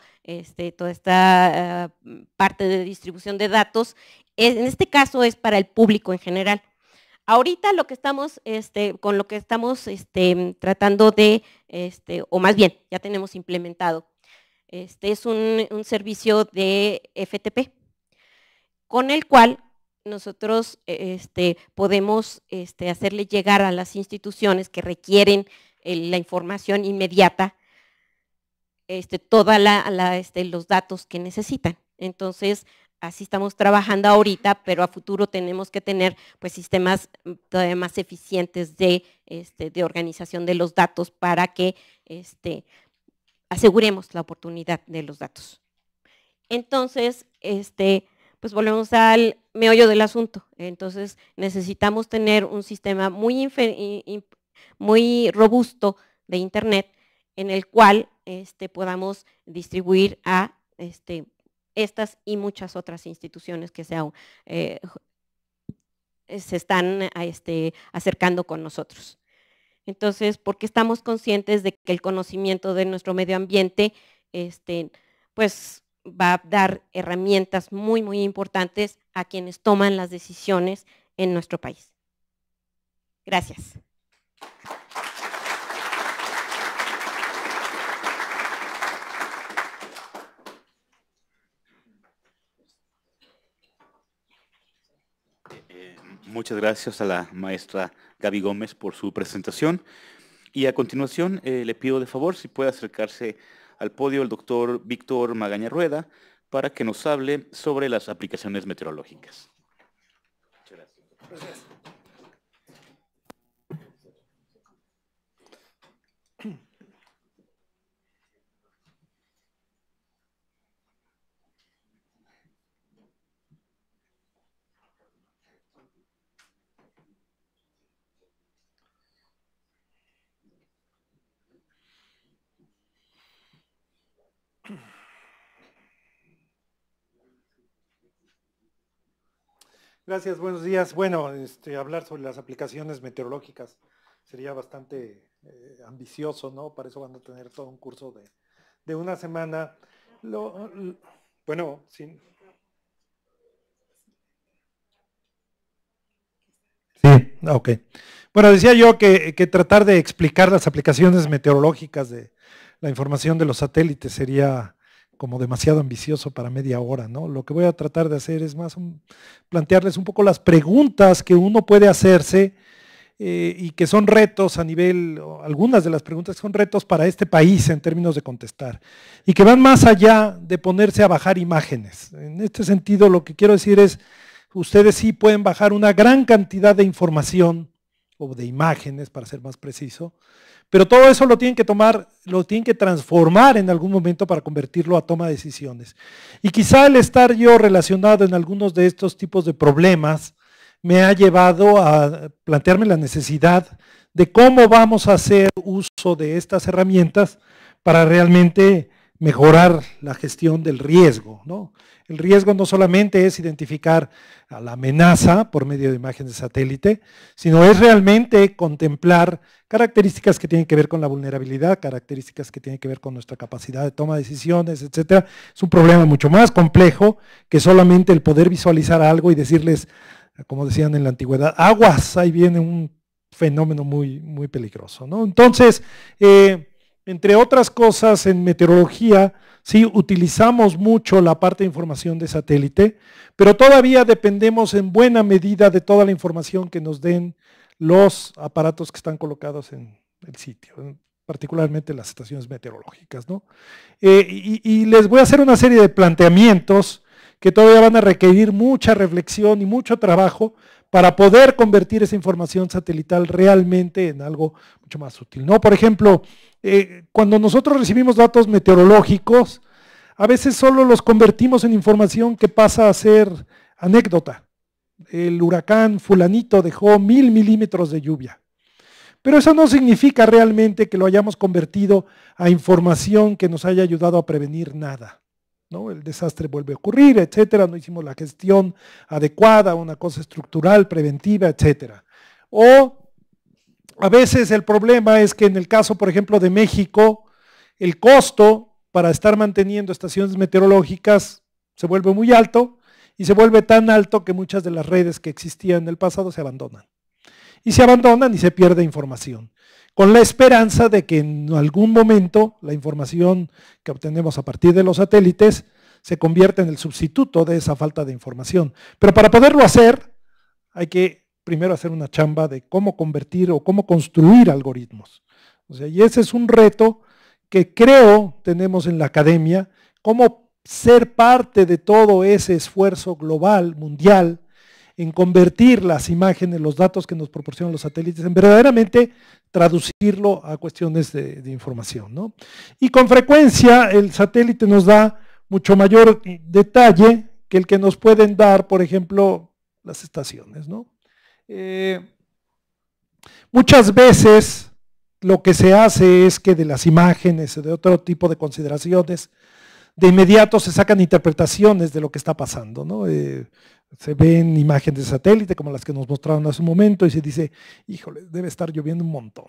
toda esta ah, parte de distribución de datos. En este caso es para el público en general, Ahorita lo que estamos, este, con lo que estamos este, tratando de, este, o más bien, ya tenemos implementado, este es un, servicio de FTP, con el cual nosotros e, este, podemos este, hacerle llegar a las instituciones que requieren eh, la información inmediata, este, toda este, los datos que necesitan. Entonces, así estamos trabajando ahorita, pero a futuro tenemos que tener pues, sistemas mm, todavía más eficientes este, de, organización de los datos para que este, aseguremos la oportunidad de los datos. Entonces, este, pues volvemos al meollo del asunto. Entonces, necesitamos tener un sistema muy, robusto de Internet en el cual podamos distribuir a estas y muchas otras instituciones que se, eh, eh, están este, acercando con nosotros. Entonces, porque estamos conscientes de que el conocimiento de nuestro medio ambiente este, pues, va a dar herramientas muy, muy importantes a quienes toman las decisiones en nuestro país. Gracias. Muchas gracias a la maestra Gaby Gómez por su presentación. Y a continuación eh, le pido de favor si puede acercarse al podio el doctor Víctor Magaña Rueda para que nos hable sobre las aplicaciones meteorológicas. Muchas gracias. Gracias, buenos días. Bueno, este, hablar sobre las aplicaciones meteorológicas sería bastante eh, ambicioso, ¿no? Para eso van a tener todo un curso de, una semana. bueno, sin... Sí, ok. Bueno, decía yo que, que, tratar de explicar las aplicaciones meteorológicas de la información de los satélites sería como demasiado ambicioso para media hora, ¿no? Lo que voy a tratar de hacer es más plantearles un poco las preguntas que uno puede hacerse eh, y que son retos a nivel, algunas de las preguntas son retos para este país en términos de contestar, y que van más allá de ponerse a bajar imágenes. En este sentido, lo que quiero decir es, ustedes sí pueden bajar una gran cantidad de información o de imágenes, para ser más preciso, pero todo eso lo tienen que tomar, lo tienen que transformar en algún momento para convertirlo a toma de decisiones. Y quizá el estar yo relacionado en algunos de estos tipos de problemas me ha llevado a plantearme la necesidad de cómo vamos a hacer uso de estas herramientas para realmente mejorar la gestión del riesgo. ¿no? El riesgo no solamente es identificar a la amenaza por medio de imágenes de satélite, sino es realmente contemplar características que tienen que ver con la vulnerabilidad, características que tienen que ver con nuestra capacidad de toma de decisiones, etc. Es un problema mucho más complejo que solamente el poder visualizar algo y decirles, como decían en la antigüedad, aguas, ahí viene un fenómeno muy, muy peligroso. Entonces, eh, entre otras cosas, en meteorología, Sí, utilizamos mucho la parte de información de satélite, pero todavía dependemos en buena medida de toda la información que nos den los aparatos que están colocados en el sitio, particularmente las estaciones meteorológicas. Eh, y, les voy a hacer una serie de planteamientos que todavía van a requerir mucha reflexión y mucho trabajo para poder convertir esa información satelital realmente en algo mucho más útil. ¿no? Por ejemplo, eh, cuando nosotros recibimos datos meteorológicos, a veces solo los convertimos en información que pasa a ser anécdota. El huracán fulanito dejó mil milímetros de lluvia. Pero eso no significa realmente que lo hayamos convertido a información que nos haya ayudado a prevenir nada. ¿no? El desastre vuelve a ocurrir, etcétera, no hicimos la gestión adecuada, una cosa estructural, preventiva, etcétera. O a veces el problema es que en el caso, por ejemplo, de México, el costo para estar manteniendo estaciones meteorológicas se vuelve muy alto y se vuelve tan alto que muchas de las redes que existían en el pasado se abandonan. Y se abandonan y se pierde información, con la esperanza de que en algún momento la información que obtenemos a partir de los satélites se convierta en el sustituto de esa falta de información. Pero para poderlo hacer hay que primero hacer una chamba de cómo convertir o cómo construir algoritmos. y ese es un reto que creo tenemos en la academia, cómo ser parte de todo ese esfuerzo global, mundial, en convertir las imágenes, los datos que nos proporcionan los satélites, en verdaderamente traducirlo a cuestiones de, información. Y con frecuencia el satélite nos da mucho mayor eh, detalle que el que nos pueden dar, por ejemplo, las estaciones. ¿no? Eh, muchas veces lo que se hace es que de las imágenes, de otro tipo de consideraciones, de inmediato se sacan interpretaciones de lo que está pasando. ¿no? Eh, se ven imágenes de satélite como las que nos mostraron hace un momento y se dice, híjole, debe estar lloviendo un montón.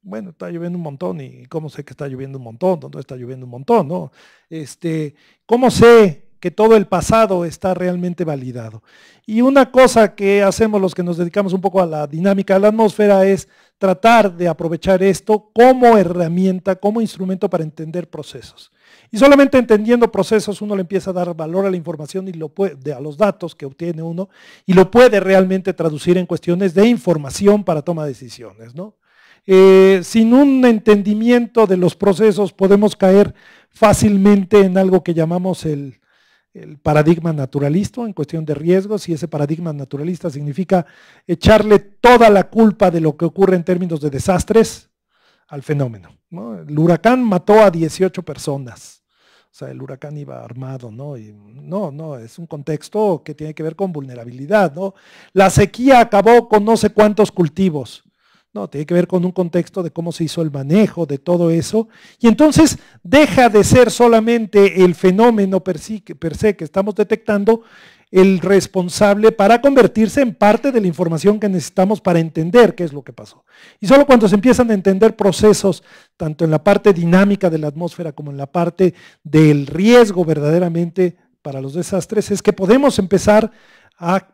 Bueno, está lloviendo un montón y cómo sé que está lloviendo un montón, dónde está lloviendo un montón, ¿no? Este, ¿cómo sé que todo el pasado está realmente validado. Y una cosa que hacemos los que nos dedicamos un poco a la dinámica de la atmósfera es tratar de aprovechar esto como herramienta, como instrumento para entender procesos. Y solamente entendiendo procesos uno le empieza a dar valor a la información y lo a los datos que obtiene uno y lo puede realmente traducir en cuestiones de información para toma de decisiones. ¿no? Eh, sin un entendimiento de los procesos podemos caer fácilmente en algo que llamamos el el paradigma naturalista en cuestión de riesgos y ese paradigma naturalista significa echarle toda la culpa de lo que ocurre en términos de desastres al fenómeno. El huracán mató a 18 personas. O sea, el huracán iba armado, ¿no? Y no, no, es un contexto que tiene que ver con vulnerabilidad, ¿no? La sequía acabó con no sé cuántos cultivos. No, tiene que ver con un contexto de cómo se hizo el manejo de todo eso. Y entonces deja de ser solamente el fenómeno per se, que estamos detectando el responsable para convertirse en parte de la información que necesitamos para entender qué es lo que pasó. Y solo cuando se empiezan a entender procesos, tanto en la parte dinámica de la atmósfera como en la parte del riesgo verdaderamente para los desastres, es que podemos empezar a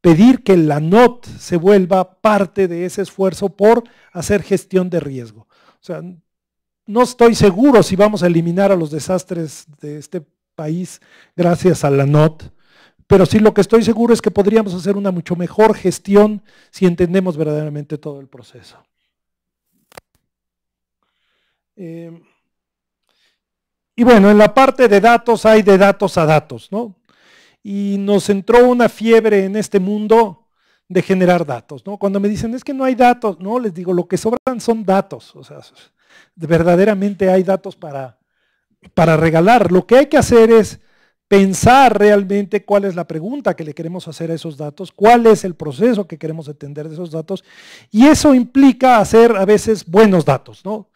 pedir que la NOT se vuelva parte de ese esfuerzo por hacer gestión de riesgo. O sea, no estoy seguro si vamos a eliminar a los desastres de este país gracias a la NOT, pero sí lo que estoy seguro es que podríamos hacer una mucho mejor gestión si entendemos verdaderamente todo el proceso. Eh, y bueno, en la parte de datos hay de datos a datos, ¿no? y nos entró una fiebre en este mundo de generar datos. ¿no? Cuando me dicen, es que no hay datos, no, les digo, lo que sobran son datos. O sea, verdaderamente hay datos para, para regalar. Lo que hay que hacer es pensar realmente cuál es la pregunta que le queremos hacer a esos datos, cuál es el proceso que queremos entender de esos datos, y eso implica hacer a veces buenos datos, ¿no?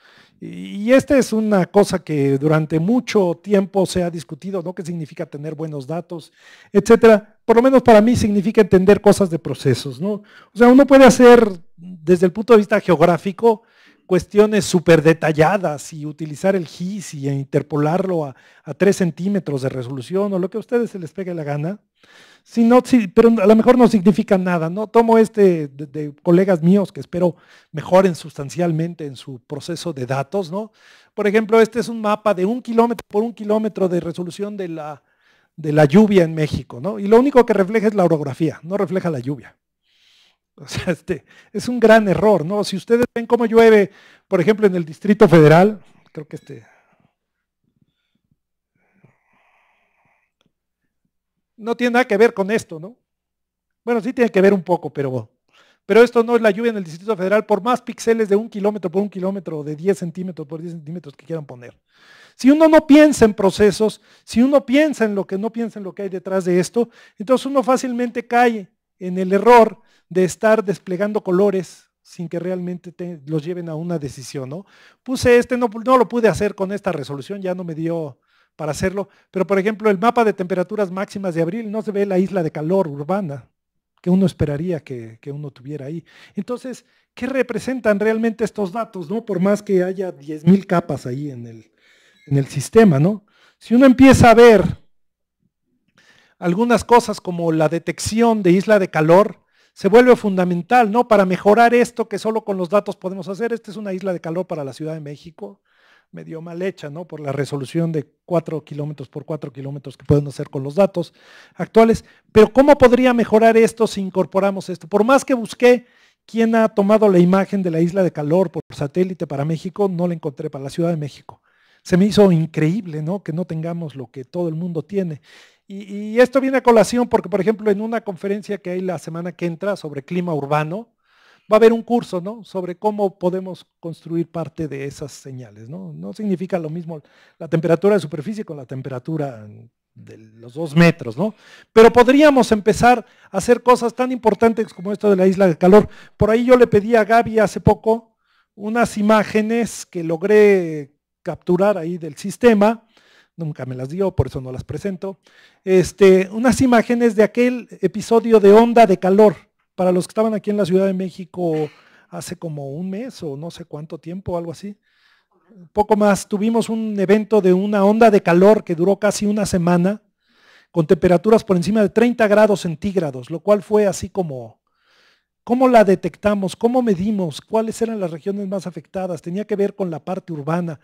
Y esta es una cosa que durante mucho tiempo se ha discutido, ¿no? ¿Qué significa tener buenos datos, etcétera? Por lo menos para mí significa entender cosas de procesos, ¿no? O sea, uno puede hacer desde el punto de vista geográfico cuestiones súper detalladas y utilizar el GIS y interpolarlo a, a 3 centímetros de resolución o lo que a ustedes se les pegue la gana. pero a lo mejor no significa nada. ¿no? Tomo este de, colegas míos que espero mejoren sustancialmente en su proceso de datos. ¿no? Por ejemplo, este es un mapa de un kilómetro por un kilómetro de resolución de la, de la lluvia en México. ¿no? Y lo único que refleja es la orografía, no refleja la lluvia. O sea, este, es un gran error, ¿no? Si ustedes ven cómo llueve, por ejemplo, en el Distrito Federal, creo que este... No tiene nada que ver con esto, ¿no? Bueno, sí tiene que ver un poco, pero, pero esto no es la lluvia en el Distrito Federal, por más píxeles de un kilómetro por un kilómetro, de 10 centímetros por 10 centímetros que quieran poner. Si uno no piensa en procesos, si uno piensa en lo que no piensa en lo que hay detrás de esto, entonces uno fácilmente cae en el error de estar desplegando colores sin que realmente los lleven a una decisión, ¿no? Puse este, no, lo pude hacer con esta resolución, ya no me dio para hacerlo, pero por ejemplo el mapa de temperaturas máximas de abril no se ve la isla de calor urbana que uno esperaría que, uno tuviera ahí. Entonces, ¿qué representan realmente estos datos, no? Por más que haya 10.000 capas ahí en el, en el sistema, ¿no? Si uno empieza a ver algunas cosas como la detección de isla de calor, se vuelve fundamental, ¿no? Para mejorar esto que solo con los datos podemos hacer. Esta es una isla de calor para la Ciudad de México, medio mal hecha, ¿no? Por la resolución de 4 kilómetros por 4 kilómetros que pueden hacer con los datos actuales. Pero ¿cómo podría mejorar esto si incorporamos esto? Por más que busqué quién ha tomado la imagen de la isla de calor por satélite para México, no la encontré para la Ciudad de México. Se me hizo increíble, ¿no? Que no tengamos lo que todo el mundo tiene. Y, esto viene a colación porque, por ejemplo, en una conferencia que hay la semana que entra sobre clima urbano, va a haber un curso sobre cómo podemos construir parte de esas señales. ¿no? significa lo mismo la temperatura de superficie con la temperatura de los dos metros, ¿no? Pero podríamos empezar a hacer cosas tan importantes como esto de la isla de calor. Por ahí yo le pedí a Gaby hace poco unas imágenes que logré capturar ahí del sistema nunca me las dio, por eso no las presento, este, unas imágenes de aquel episodio de onda de calor, para los que estaban aquí en la Ciudad de México hace como un mes o no sé cuánto tiempo, algo así. Poco más, tuvimos un evento de una onda de calor que duró casi una semana, con temperaturas por encima de 30 grados centígrados, lo cual fue así como, ¿Cómo la detectamos? ¿Cómo medimos? ¿Cuáles eran las regiones más afectadas? Tenía que ver con la parte urbana.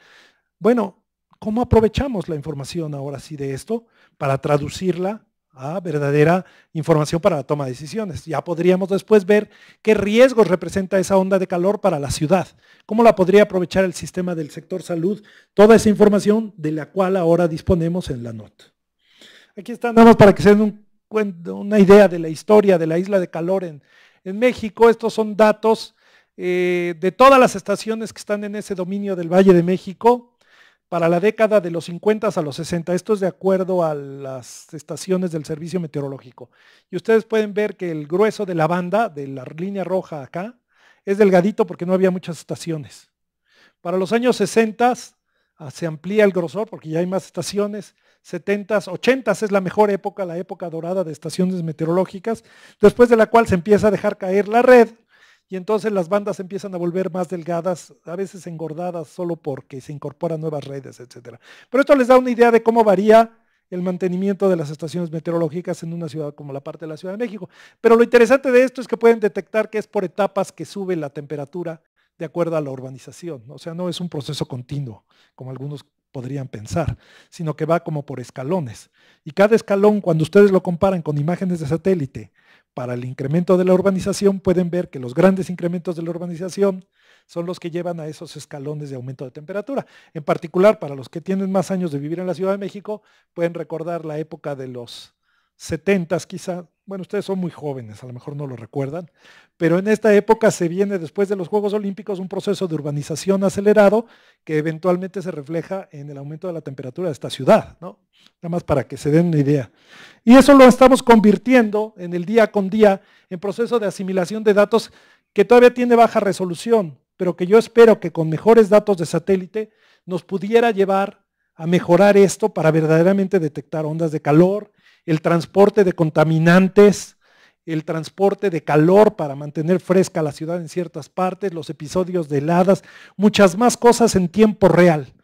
Bueno, ¿Cómo aprovechamos la información ahora sí de esto para traducirla a verdadera información para la toma de decisiones? Ya podríamos después ver qué riesgos representa esa onda de calor para la ciudad, cómo la podría aprovechar el sistema del sector salud, toda esa información de la cual ahora disponemos en la nota. Aquí están. nada para que se den una idea de la historia de la isla de calor en, México. Estos son datos eh, de todas las estaciones que están en ese dominio del Valle de México para la década de los 50 a los 60. Esto es de acuerdo a las estaciones del servicio meteorológico. Y ustedes pueden ver que el grueso de la banda, de la línea roja acá, es delgadito porque no había muchas estaciones. Para los años 60 ah, se amplía el grosor porque ya hay más estaciones. 70s, 80s es la mejor época, la época dorada de estaciones meteorológicas, después de la cual se empieza a dejar caer la red y entonces las bandas empiezan a volver más delgadas, a veces engordadas solo porque se incorporan nuevas redes, etcétera. Pero esto les da una idea de cómo varía el mantenimiento de las estaciones meteorológicas en una ciudad como la parte de la Ciudad de México. Pero lo interesante de esto es que pueden detectar que es por etapas que sube la temperatura de acuerdo a la urbanización. O sea, no es un proceso continuo, como algunos podrían pensar, sino que va como por escalones. Y cada escalón, cuando ustedes lo comparan con imágenes de satélite, para el incremento de la urbanización pueden ver que los grandes incrementos de la urbanización son los que llevan a esos escalones de aumento de temperatura. En particular, para los que tienen más años de vivir en la Ciudad de México, pueden recordar la época de los 70 quizá. Bueno, ustedes son muy jóvenes, a lo mejor no lo recuerdan, pero en esta época se viene después de los Juegos Olímpicos un proceso de urbanización acelerado que eventualmente se refleja en el aumento de la temperatura de esta ciudad, ¿no? Nada más para que se den una idea. Y eso lo estamos convirtiendo en el día con día en proceso de asimilación de datos que todavía tiene baja resolución, pero que yo espero que con mejores datos de satélite nos pudiera llevar a mejorar esto para verdaderamente detectar ondas de calor, el transporte de contaminantes, el transporte de calor para mantener fresca la ciudad en ciertas partes, los episodios de heladas, muchas más cosas en tiempo real,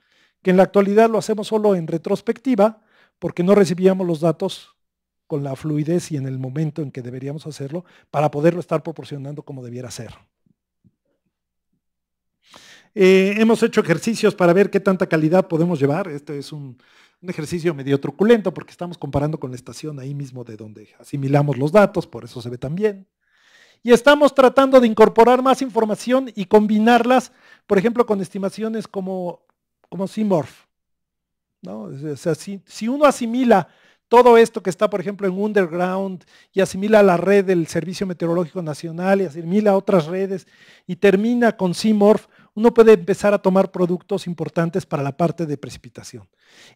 que en la actualidad lo hacemos solo en retrospectiva porque no recibíamos los datos con la fluidez y en el momento en que deberíamos hacerlo para poderlo estar proporcionando como debiera ser. Eh, hemos hecho ejercicios para ver qué tanta calidad podemos llevar. Este es un un ejercicio medio truculento porque estamos comparando con la estación ahí mismo de donde asimilamos los datos, por eso se ve tan bien. Y estamos tratando de incorporar más información y combinarlas, por ejemplo, con estimaciones como, como ¿no? O si, uno asimila todo esto que está, por ejemplo, en Underground y asimila la red del Servicio Meteorológico Nacional y asimila otras redes y termina con Simmorph uno puede empezar a tomar productos importantes para la parte de precipitación.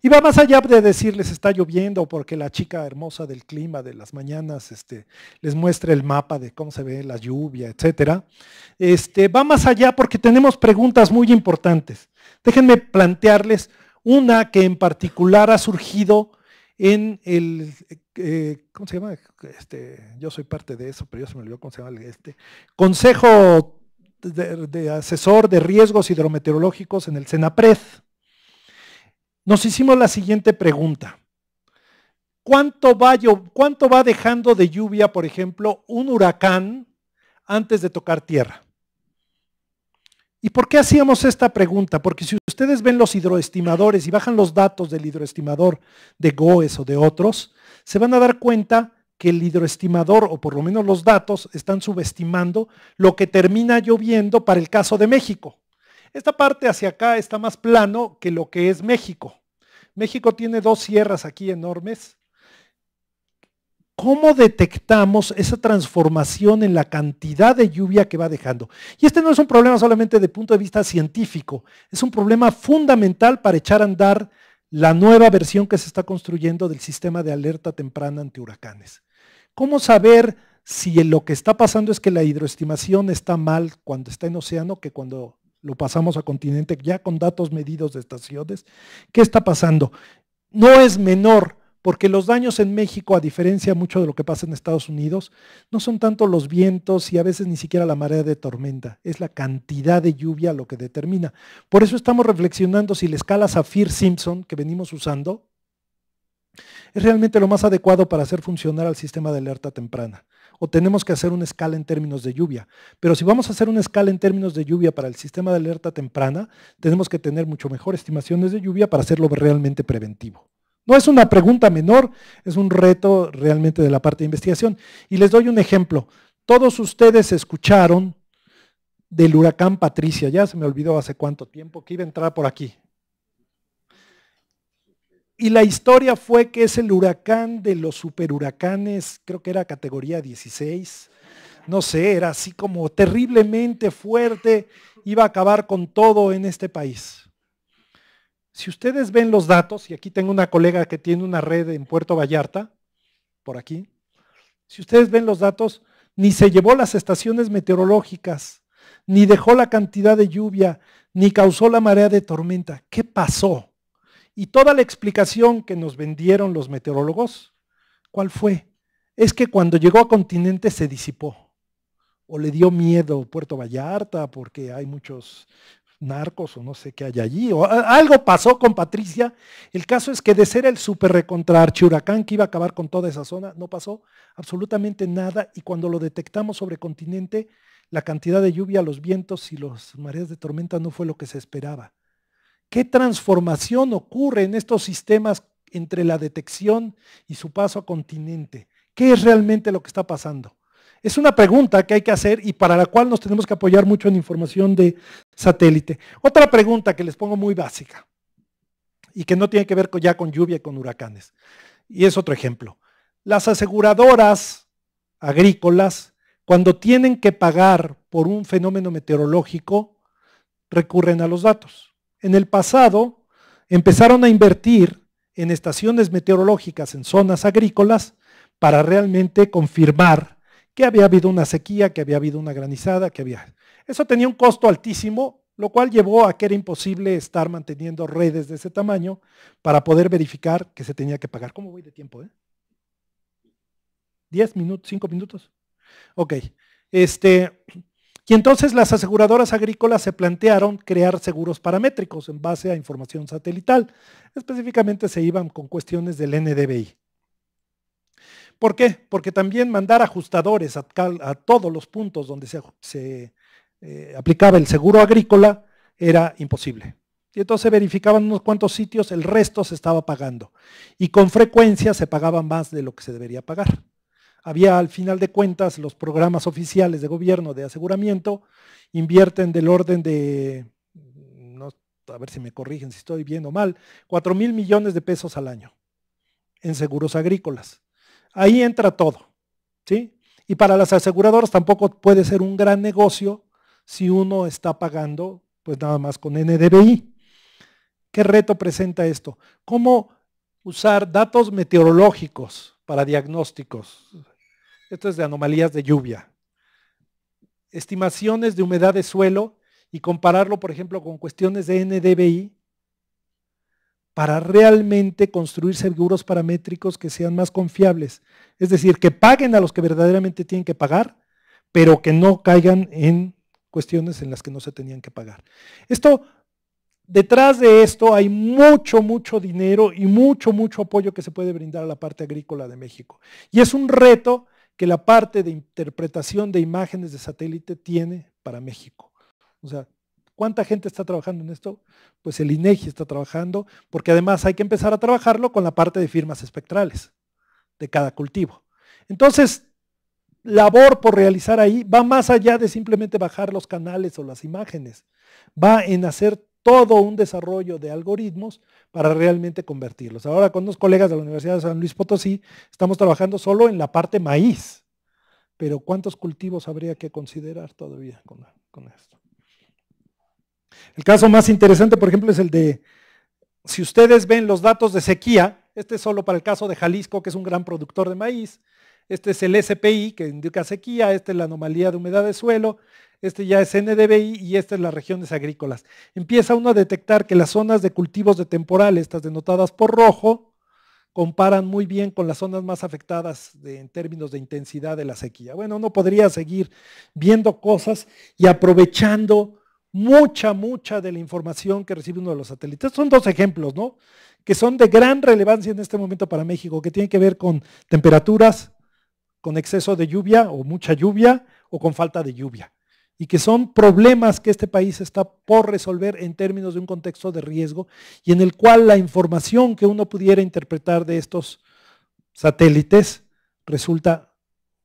Y va más allá de decirles está lloviendo porque la chica hermosa del clima de las mañanas este, les muestra el mapa de cómo se ve la lluvia, etc. Este, va más allá porque tenemos preguntas muy importantes. Déjenme plantearles una que en particular ha surgido en el, eh, ¿cómo se llama? Este, yo soy parte de eso, pero yo se me olvidó cómo se llama este, Consejo de, asesor de riesgos hidrometeorológicos en el CENAPRED. Nos hicimos la siguiente pregunta. ¿Cuánto va, ¿Cuánto va dejando de lluvia, por ejemplo, un huracán antes de tocar tierra? ¿Y por qué hacíamos esta pregunta? Porque si ustedes ven los hidroestimadores y bajan los datos del hidroestimador de GOES o de otros, se van a dar cuenta que el hidroestimador, o por lo menos los datos, están subestimando lo que termina lloviendo para el caso de México. Esta parte hacia acá está más plano que lo que es México. México tiene dos sierras aquí enormes. ¿Cómo detectamos esa transformación en la cantidad de lluvia que va dejando? Y este no es un problema solamente de punto de vista científico, es un problema fundamental para echar a andar la nueva versión que se está construyendo del sistema de alerta temprana ante huracanes. ¿Cómo saber si lo que está pasando es que la hidroestimación está mal cuando está en océano que cuando lo pasamos a continente ya con datos medidos de estaciones? ¿Qué está pasando? No es menor porque los daños en México, a diferencia mucho de lo que pasa en Estados Unidos, no son tanto los vientos y a veces ni siquiera la marea de tormenta, es la cantidad de lluvia lo que determina. Por eso estamos reflexionando si la escala Saffir-Simpson que venimos usando, es realmente lo más adecuado para hacer funcionar al sistema de alerta temprana. O tenemos que hacer una escala en términos de lluvia. Pero si vamos a hacer una escala en términos de lluvia para el sistema de alerta temprana, tenemos que tener mucho mejor estimaciones de lluvia para hacerlo realmente preventivo. No es una pregunta menor, es un reto realmente de la parte de investigación. Y les doy un ejemplo. Todos ustedes escucharon del huracán Patricia, ya se me olvidó hace cuánto tiempo, que iba a entrar por aquí. Y la historia fue que es el huracán de los superhuracanes, creo que era categoría 16, no sé, era así como terriblemente fuerte, iba a acabar con todo en este país. Si ustedes ven los datos, y aquí tengo una colega que tiene una red en Puerto Vallarta, por aquí, si ustedes ven los datos, ni se llevó las estaciones meteorológicas, ni dejó la cantidad de lluvia, ni causó la marea de tormenta. ¿Qué pasó? Y toda la explicación que nos vendieron los meteorólogos, ¿cuál fue? Es que cuando llegó a continente se disipó. O le dio miedo Puerto Vallarta porque hay muchos narcos o no sé qué hay allí. O algo pasó con Patricia. El caso es que de ser el super recontra huracán que iba a acabar con toda esa zona, no pasó absolutamente nada. Y cuando lo detectamos sobre continente, la cantidad de lluvia, los vientos y las mareas de tormenta no fue lo que se esperaba. ¿Qué transformación ocurre en estos sistemas entre la detección y su paso a continente? ¿Qué es realmente lo que está pasando? Es una pregunta que hay que hacer y para la cual nos tenemos que apoyar mucho en información de satélite. Otra pregunta que les pongo muy básica y que no tiene que ver ya con lluvia y con huracanes. Y es otro ejemplo. Las aseguradoras agrícolas, cuando tienen que pagar por un fenómeno meteorológico, recurren a los datos en el pasado empezaron a invertir en estaciones meteorológicas en zonas agrícolas para realmente confirmar que había habido una sequía, que había habido una granizada, que había... Eso tenía un costo altísimo, lo cual llevó a que era imposible estar manteniendo redes de ese tamaño para poder verificar que se tenía que pagar. ¿Cómo voy de tiempo? Eh? ¿Diez minutos? ¿Cinco minutos? Ok. Este, y entonces las aseguradoras agrícolas se plantearon crear seguros paramétricos en base a información satelital. Específicamente se iban con cuestiones del NDBI. ¿Por qué? Porque también mandar ajustadores a, todos los puntos donde se, eh, aplicaba el seguro agrícola era imposible. Y entonces verificaban unos cuantos sitios, el resto se estaba pagando. Y con frecuencia se pagaba más de lo que se debería pagar había al final de cuentas los programas oficiales de gobierno de aseguramiento invierten del orden de, a ver si me corrigen si estoy viendo mal, 4 mil millones de pesos al año en seguros agrícolas. Ahí entra todo, ¿sí? Y para las aseguradoras tampoco puede ser un gran negocio si uno está pagando, pues nada más con NDBI. ¿Qué reto presenta esto? ¿Cómo usar datos meteorológicos para diagnósticos esto es de anomalías de lluvia. Estimaciones de humedad de suelo y compararlo, por ejemplo, con cuestiones de NDBI para realmente construir seguros paramétricos que sean más confiables. Es decir, que paguen a los que verdaderamente tienen que pagar, pero que no caigan en cuestiones en las que no se tenían que pagar. Esto, detrás de esto hay mucho, mucho dinero y mucho, mucho apoyo que se puede brindar a la parte agrícola de México. Y es un reto que la parte de interpretación de imágenes de satélite tiene para México. O sea, ¿cuánta gente está trabajando en esto? Pues el INEGI e está trabajando, porque además hay que empezar a trabajarlo con la parte de firmas espectrales de cada cultivo. Entonces, labor por realizar ahí va más allá de simplemente bajar los canales o las imágenes, va en hacer todo un desarrollo de algoritmos para realmente convertirlos. Ahora con dos colegas de la Universidad de San Luis Potosí estamos trabajando solo en la parte maíz, pero ¿cuántos cultivos habría que considerar todavía con, con esto? El caso más interesante, por ejemplo, es el de, si ustedes ven los datos de sequía, este es solo para el caso de Jalisco, que es un gran productor de maíz, este es el SPI, que indica sequía, este es la anomalía de humedad de suelo, este ya es NDBI y esta es las regiones agrícolas. Empieza uno a detectar que las zonas de cultivos de temporal, estas denotadas por rojo, comparan muy bien con las zonas más afectadas en términos de intensidad de la sequía. Bueno, uno podría seguir viendo cosas y aprovechando mucha, mucha de la información que recibe uno de los satélites. Son dos ejemplos, ¿no? Que son de gran relevancia en este momento para México, que tienen que ver con temperaturas, con exceso de lluvia o mucha lluvia o con falta de lluvia. Y que son problemas que este país está por resolver en términos de un contexto de riesgo y en el cual la información que uno pudiera interpretar de estos satélites resulta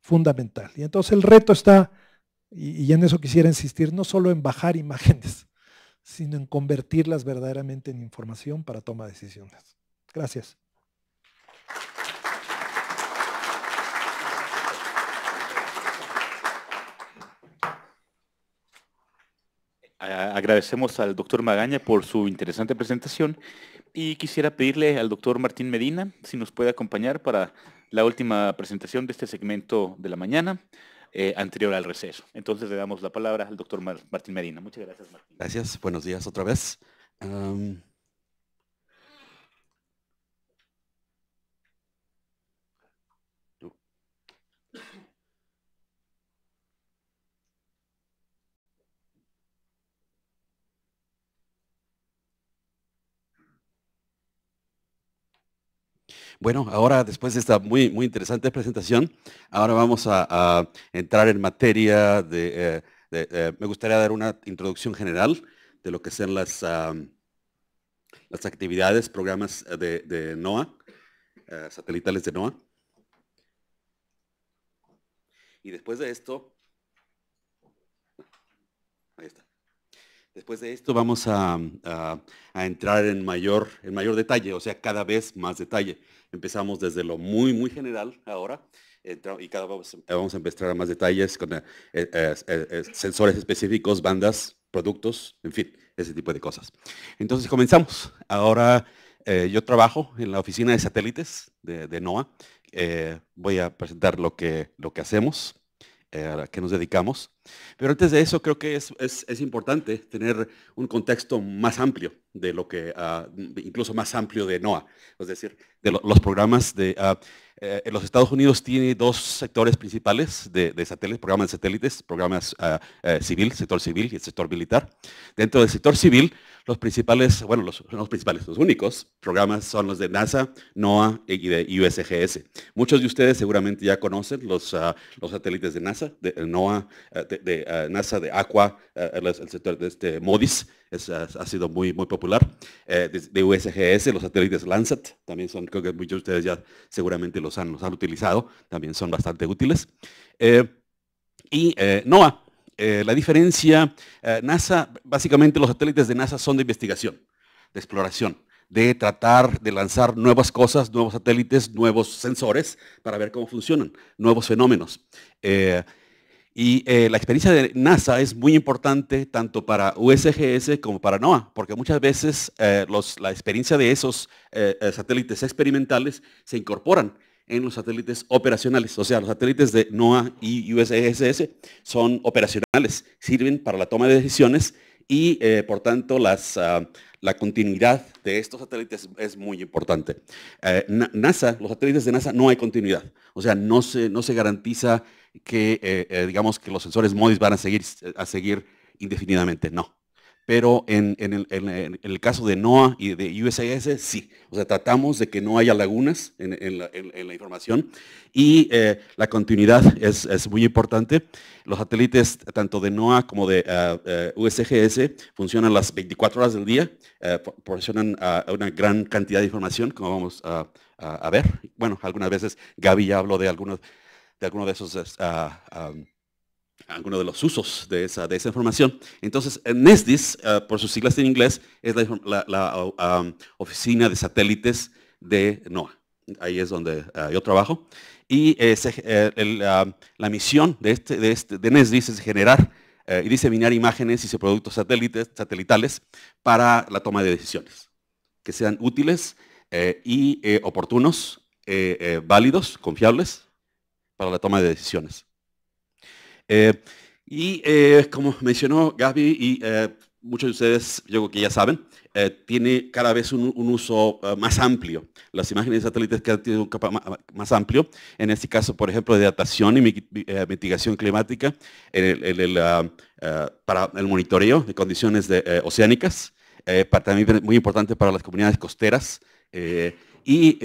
fundamental. Y entonces el reto está, y en eso quisiera insistir, no solo en bajar imágenes, sino en convertirlas verdaderamente en información para toma de decisiones. Gracias. agradecemos al doctor Magaña por su interesante presentación y quisiera pedirle al doctor Martín Medina si nos puede acompañar para la última presentación de este segmento de la mañana. Eh, anterior al receso. Entonces le damos la palabra al doctor Martín Medina. Muchas gracias, Martín. Gracias, buenos días otra vez. Bueno, ahora después de esta muy, muy interesante presentación, ahora vamos a, entrar en materia de... Eh, eh, me gustaría dar una introducción general de lo que son las, las actividades, programas eh, de, NOAA, satelitales de NOAA. Y después de esto, ahí está. Después de esto vamos a, entrar en mayor, en mayor detalle, o sea, cada vez más detalle. Empezamos desde lo muy, muy general ahora y cada vez vamos a empezar a más detalles con eh, eh, eh, sensores específicos, bandas, productos, en fin, ese tipo de cosas. Entonces comenzamos. Ahora yo trabajo en la oficina de satélites de, NOAA. voy a presentar lo que, lo que hacemos. Eh, a la que nos dedicamos. Pero antes de eso, creo que es, importante tener un contexto más amplio de lo que, ah, incluso más amplio de NOAA, es decir, de los programas de... Ah, eh, en los Estados Unidos tiene dos sectores principales de, satélites, programas de satélites, programas ah, eh, civil, sector civil y el sector militar. Dentro del sector civil, los principales, bueno, los, principales, los únicos programas son los de NASA, NOAA y de USGS. Muchos de ustedes seguramente ya conocen los, ah, los satélites de NASA, de eh, NOAA, de, ah, NASA, de Aqua, el, sector de este MODIS, ha sido muy, muy popular. de, de USGS, los satélites Landsat, también son, creo que muchos de ustedes ya seguramente los los han, han utilizado, también son bastante útiles. Eh, y eh, NOAA, eh, la diferencia, NASA, básicamente los satélites de NASA son de investigación, de exploración de tratar de lanzar nuevas cosas, nuevos satélites, nuevos sensores para ver cómo funcionan, nuevos fenómenos. y la experiencia de NASA es muy importante tanto para USGS como para NOAA, porque muchas veces los, la experiencia de esos satélites experimentales se incorporan en los satélites operacionales. O sea, los satélites de NOAA y USSS son operacionales, sirven para la toma de decisiones y eh, por tanto ah, la continuidad de estos satélites es muy importante. Eh, NASA, los satélites de NASA no hay continuidad, o sea, no se, no se garantiza que, eh, digamos, que los sensores MODIS van a seguir, a seguir indefinidamente, no pero en, el, caso de NOAA y de USGS, sí. O sea, tratamos de que no haya lagunas en, la, información y eh, la continuidad es, muy importante. Los satélites tanto de NOAA como de ah, eh, USGS funcionan las 24 horas del día, eh, proporcionan ah, una gran cantidad de información, como vamos a, ver. Bueno, algunas veces Gaby ya habló de algunos de, de esos... Ah, algunos de los usos de esa, información. Entonces, NESDIS, eh, por sus siglas en inglés, es la, la, um, oficina de satélites de NOAA. Ahí es donde eh, yo trabajo. Y eh, la misión este, este, de, NESDIS es generar y diseminar imágenes y productos satélites, satelitales para la toma de decisiones, que sean útiles y oportunos, válidos, confiables para la toma de decisiones. Eh, y eh, como mencionó Gaby, y eh, muchos de ustedes yo creo que ya saben, tiene cada vez un, uso más amplio. Las imágenes de satélites que tienen un capa más amplio, en este caso, por ejemplo, de adaptación y mitigación climática, el, ah, ah, para el monitoreo de condiciones oceánicas, para, también muy importante para las comunidades costeras. y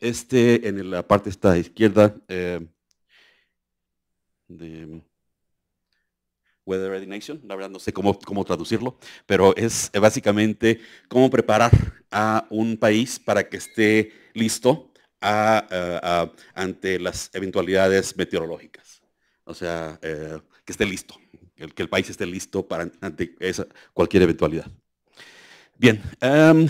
este, en la parte esta izquierda, de, Weather Ready Nation, la verdad no sé cómo, cómo traducirlo, pero es básicamente cómo preparar a un país para que esté listo eh, ante las eventualidades meteorológicas. O sea, eh, que esté listo, que, el país esté listo para ante cualquier eventualidad. Bien, em,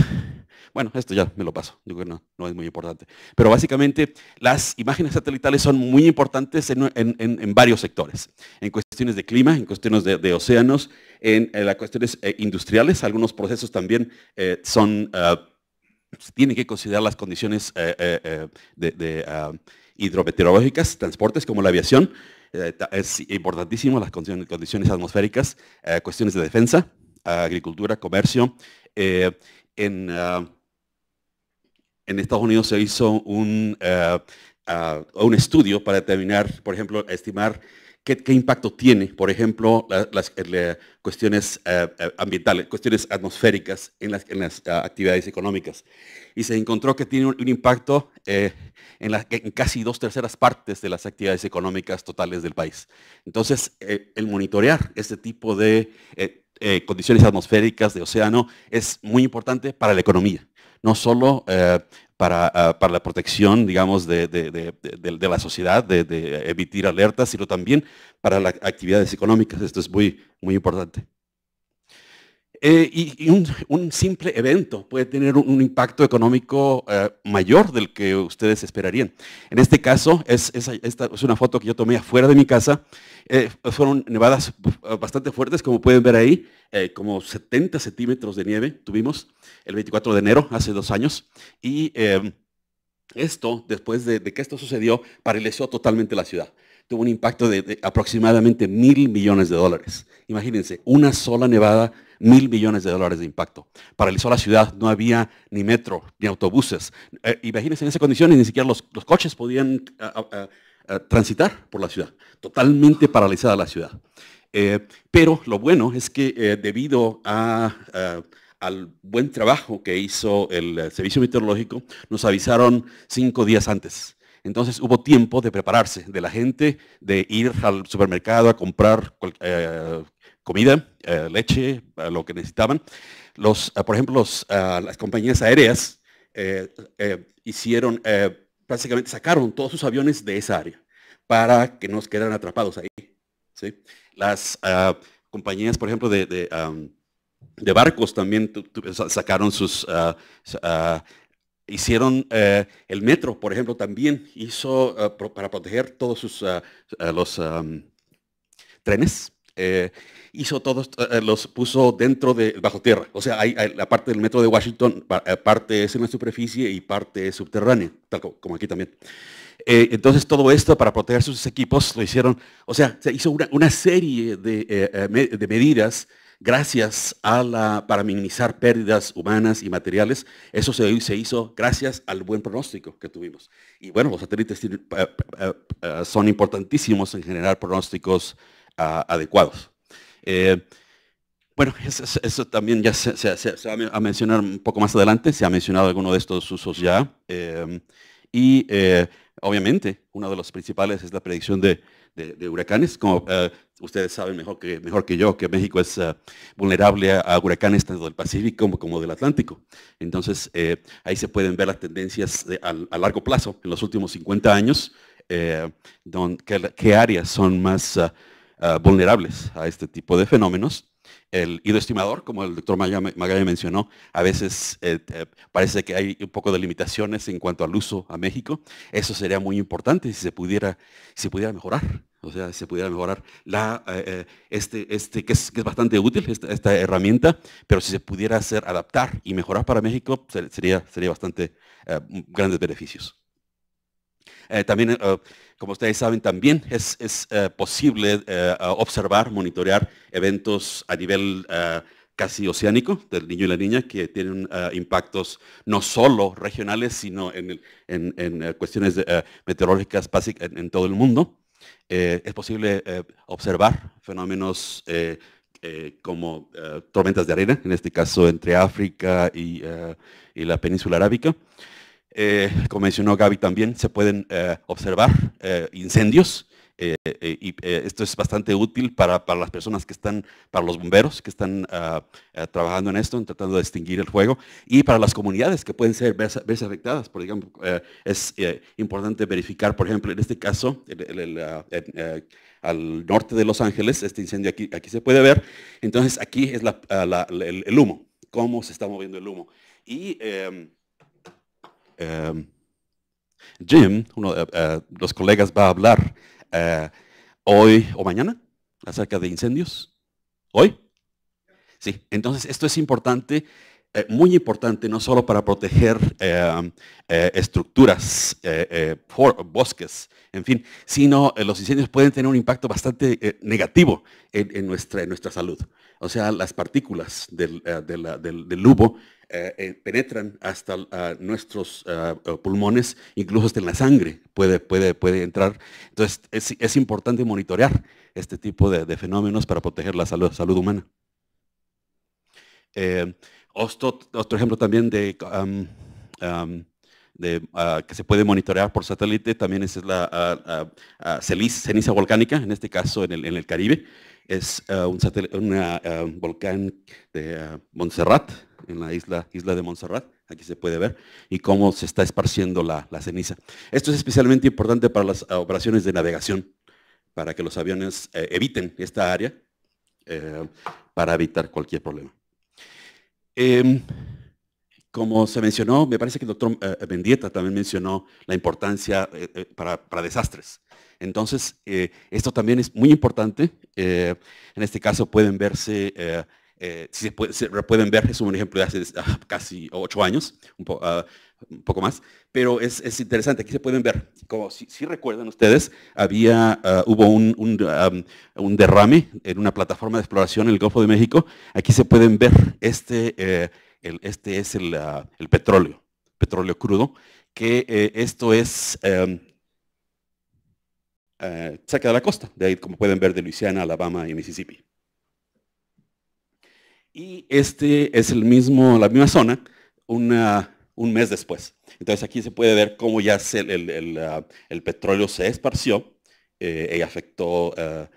bueno, esto ya me lo paso, digo que no, es muy importante. Pero básicamente las imágenes satelitales son muy importantes en, varios sectores, en cuestiones de clima, en cuestiones de, océanos, en, cuestiones eh, industriales, algunos procesos también eh, son, eh, tienen que considerar las condiciones ah, hidrometeorológicas, transportes como la aviación, es importantísimo las condiciones, atmosféricas, cuestiones de defensa, agricultura, comercio, en... Ah, en Estados Unidos se hizo un, eh, ah, un estudio para determinar, por ejemplo, estimar qué, impacto tiene, por ejemplo, las, eh, cuestiones eh, ambientales, cuestiones atmosféricas en las, ah, actividades económicas. Y se encontró que tiene un, impacto en, casi dos terceras partes de las actividades económicas totales del país. Entonces, el monitorear este tipo de... condiciones atmosféricas de océano es muy importante para la economía no solo eh, eh, para, la protección, digamos, de, de la sociedad, de, emitir alertas, sino también para las actividades económicas. Esto es muy, muy importante. Eh, y, un, simple evento puede tener un, impacto económico eh, mayor del que ustedes esperarían. En este caso, es, esta es una foto que yo tomé afuera de mi casa. Eh, fueron nevadas bastante fuertes, como pueden ver ahí, como 70 centímetros de nieve tuvimos el 24 de enero, hace dos años. Y em, esto, después de, que esto sucedió, paralizó totalmente la ciudad. Tuvo un impacto de, de aproximadamente mil millones de dólares. Imagínense, una sola nevada mil millones de dólares de impacto. Paralizó la ciudad, no había ni metro, ni autobuses. Eh, imagínense en esas condiciones, ni siquiera los, coches podían transitar por la ciudad. Totalmente paralizada la ciudad. Eh, pero lo bueno es que eh, debido a, al buen trabajo que hizo el Servicio Meteorológico, nos avisaron cinco días antes. Entonces hubo tiempo de prepararse, de la gente, de ir al supermercado a comprar comida, eh, leche, eh, lo que necesitaban. Los, eh, por ejemplo, ah, las compañías aéreas hicieron, básicamente sacaron todos sus aviones de esa área para que nos quedaran atrapados ahí. Las ah, compañías, por ejemplo, de, barcos también sacaron sus... Ah, hicieron el metro, por ejemplo, también hizo para proteger todos sus, los trenes hizo todos, eh, los puso dentro de, bajo tierra. O sea, hay, la parte del metro de Washington, eh, parte es en la superficie y parte es subterránea, tal como aquí también. Eh, entonces todo esto para proteger sus equipos lo hicieron, o sea, se hizo una, serie de, de, medidas gracias a la, para minimizar pérdidas humanas y materiales. Eso se, se hizo gracias al buen pronóstico que tuvimos. Y bueno, los satélites son importantísimos en generar pronósticos ah, adecuados. Eh, bueno, <laughs> eso, también ya se, va a mencionar un poco más adelante, se ha mencionado alguno de estos usos ya. Em, y eh, obviamente, uno de los principales es la predicción de, huracanes. Como eh, ustedes saben mejor que, mejor que yo, que México es vulnerable a, huracanes tanto del Pacífico como, del Atlántico. Entonces, ahí se pueden ver las tendencias a, largo plazo en los últimos 50 años, don, qué, áreas son más... Ah, eh, vulnerables a este tipo de fenómenos. El hidroestimador, como el doctor Magallanes mencionó, a veces eh, eh, parece que hay un poco de limitaciones en cuanto al uso a México. Eso sería muy importante si se pudiera, si pudiera mejorar. O sea, si se pudiera mejorar la, este, este que, es, que es bastante útil, esta, herramienta, pero si se pudiera hacer adaptar y mejorar para México, sería, sería bastante grandes beneficios. también como ustedes saben también, es, eh, posible eh, observar, monitorear eventos a nivel eh, casi oceánico del niño y la niña que tienen impactos no solo regionales, sino en, cuestiones meteorológicas básicas en, todo el mundo. es posible observar fenómenos como tormentas de arena, en este caso entre África y, y la península arábica. Eh, como mencionó Gaby también, se pueden eh, observar eh, incendios y esto es bastante útil para, las personas que están, para los bomberos que están ah, trabajando en esto, tratando de extinguir el fuego y para las comunidades que pueden ser, verse, afectadas. Por ejemplo, es importante verificar, por ejemplo, en este caso, ah, al norte de Los Ángeles, este incendio aquí, aquí se puede ver. Entonces aquí es ah, el, humo, cómo se está moviendo el humo. Y em, Em, Jim, uno de eh, eh, los colegas, va a hablar eh, hoy o mañana acerca de incendios. ¿Hoy? Sí, entonces esto es importante, muy importante, no solo para proteger em, estructuras, bosques, en fin, sino los incendios pueden tener un impacto bastante negativo en, nuestra, nuestra salud. O sea, las partículas del, lubo. Eh, eh, penetran hasta ah, nuestros ah, ah, pulmones, incluso hasta en la sangre puede, puede, puede entrar. Entonces es, importante monitorear este tipo de, fenómenos para proteger la salud, salud humana. Eh, otro, ejemplo también de, que se puede monitorear por satélite también es la ceniza volcánica, en este caso en el, en el Caribe. Es un, satel, volcán de Montserrat, en la isla, isla de Montserrat, aquí se puede ver, y cómo se está esparciendo la, ceniza. Esto es especialmente importante para las operaciones de navegación, para que los aviones eh, eviten esta área eh, para evitar cualquier problema. Em, como se mencionó, me parece que el doctor eh, Mendieta también mencionó la importancia para, para, desastres. Entonces, esto también es muy importante. en este caso pueden verse eh, si se, pueden ver, es un ejemplo de hace ah, casi ocho años, un, ah, poco más, pero es, interesante, aquí se pueden ver, como si, recuerdan ustedes, había, ah, hubo un, derrame en una plataforma de exploración en el Golfo de México, aquí se pueden ver, este, eh, el, este es el, petróleo, petróleo crudo, que eh, esto es... saca em, cerca de la costa, de ahí como pueden ver de Luisiana, Alabama y Mississippi y este es el mismo, la misma zona un mes después. Entonces aquí se puede ver cómo ya ah, el, petróleo se esparció eh, y afectó ah,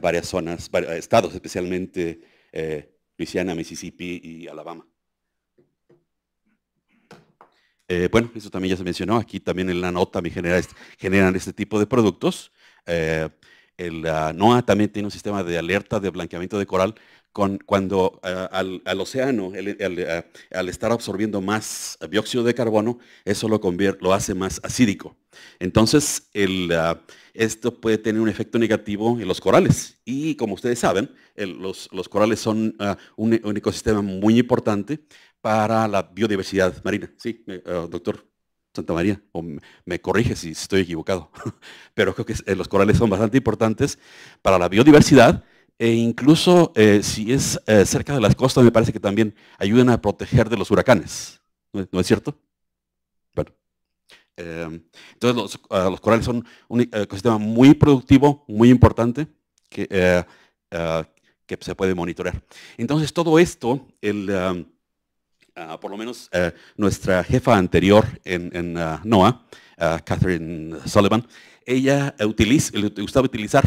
varias zonas, estados, especialmente eh, Luisiana, Mississippi y Alabama. Eh, bueno, eso también ya se mencionó. Aquí también en la nota este, generan este tipo de productos. el ah, NOA también tiene un sistema de alerta de blanqueamiento de coral cuando al, océano, al estar absorbiendo más dióxido de carbono, eso lo, lo hace más acídico. Entonces, ah, esto puede tener un efecto negativo en los corales. Y como ustedes saben, los, corales son ah, un, ecosistema muy importante para la biodiversidad marina. Sí, ah, doctor. Santa María, o me corrige si estoy equivocado, <laughs> pero creo que eh, los corales son bastante importantes para la biodiversidad e incluso eh, si es eh, cerca de las costas, me parece que también ayudan a proteger de los huracanes. ¿No, es cierto? Bueno. Em, entonces ah, los, corales son un ecosistema muy productivo, muy importante, que, eh, ah, que se puede monitorear. Entonces todo esto, el, em, ah, por lo menos nuestra jefa anterior en, en NOAA, Catherine Sullivan, ella utiliza, gustaba utilizar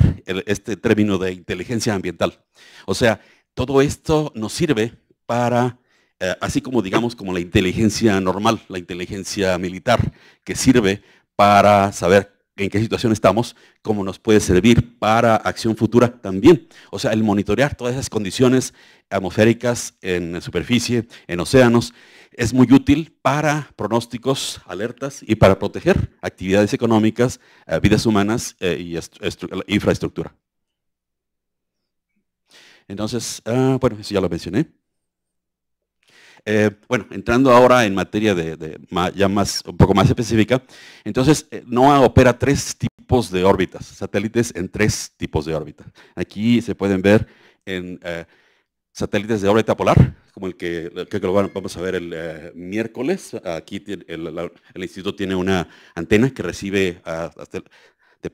este término de inteligencia ambiental. O sea, todo esto nos sirve para, eh, así como digamos, como la inteligencia normal, la inteligencia militar, que sirve para saber en qué situación estamos, cómo nos puede servir para acción futura también. O sea, el monitorear todas esas condiciones atmosféricas en superficie, en océanos, es muy útil para pronósticos, alertas y para proteger actividades económicas, eh, vidas humanas e infraestructura. Entonces, ah, bueno, eso ya lo mencioné. Eh, bueno, entrando ahora en materia de, ya más, un poco más específica, entonces NOAA opera tres tipos de órbitas, satélites en tres tipos de órbita. Aquí se pueden ver en satélites de órbita polar, como el que, vamos a ver el eh, miércoles. Aquí el, instituto tiene una antena que recibe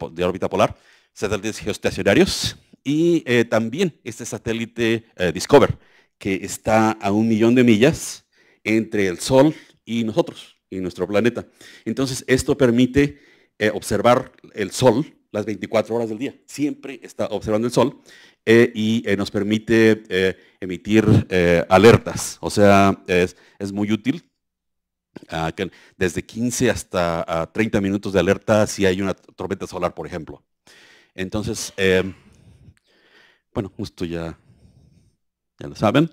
de, órbita polar, satélites geostacionarios y eh, también este satélite eh, Discover, que está a un millón de millas entre el Sol y nosotros, y nuestro planeta. Entonces, esto permite observar el Sol las 24 horas del día. Siempre está observando el sol eh, y eh, nos permite eh, emitir alertas. O sea, es, muy útil. desde 15 hasta 30 minutos de alerta si hay una tormenta solar, por ejemplo. Entonces, bueno, justo ya, ya lo saben.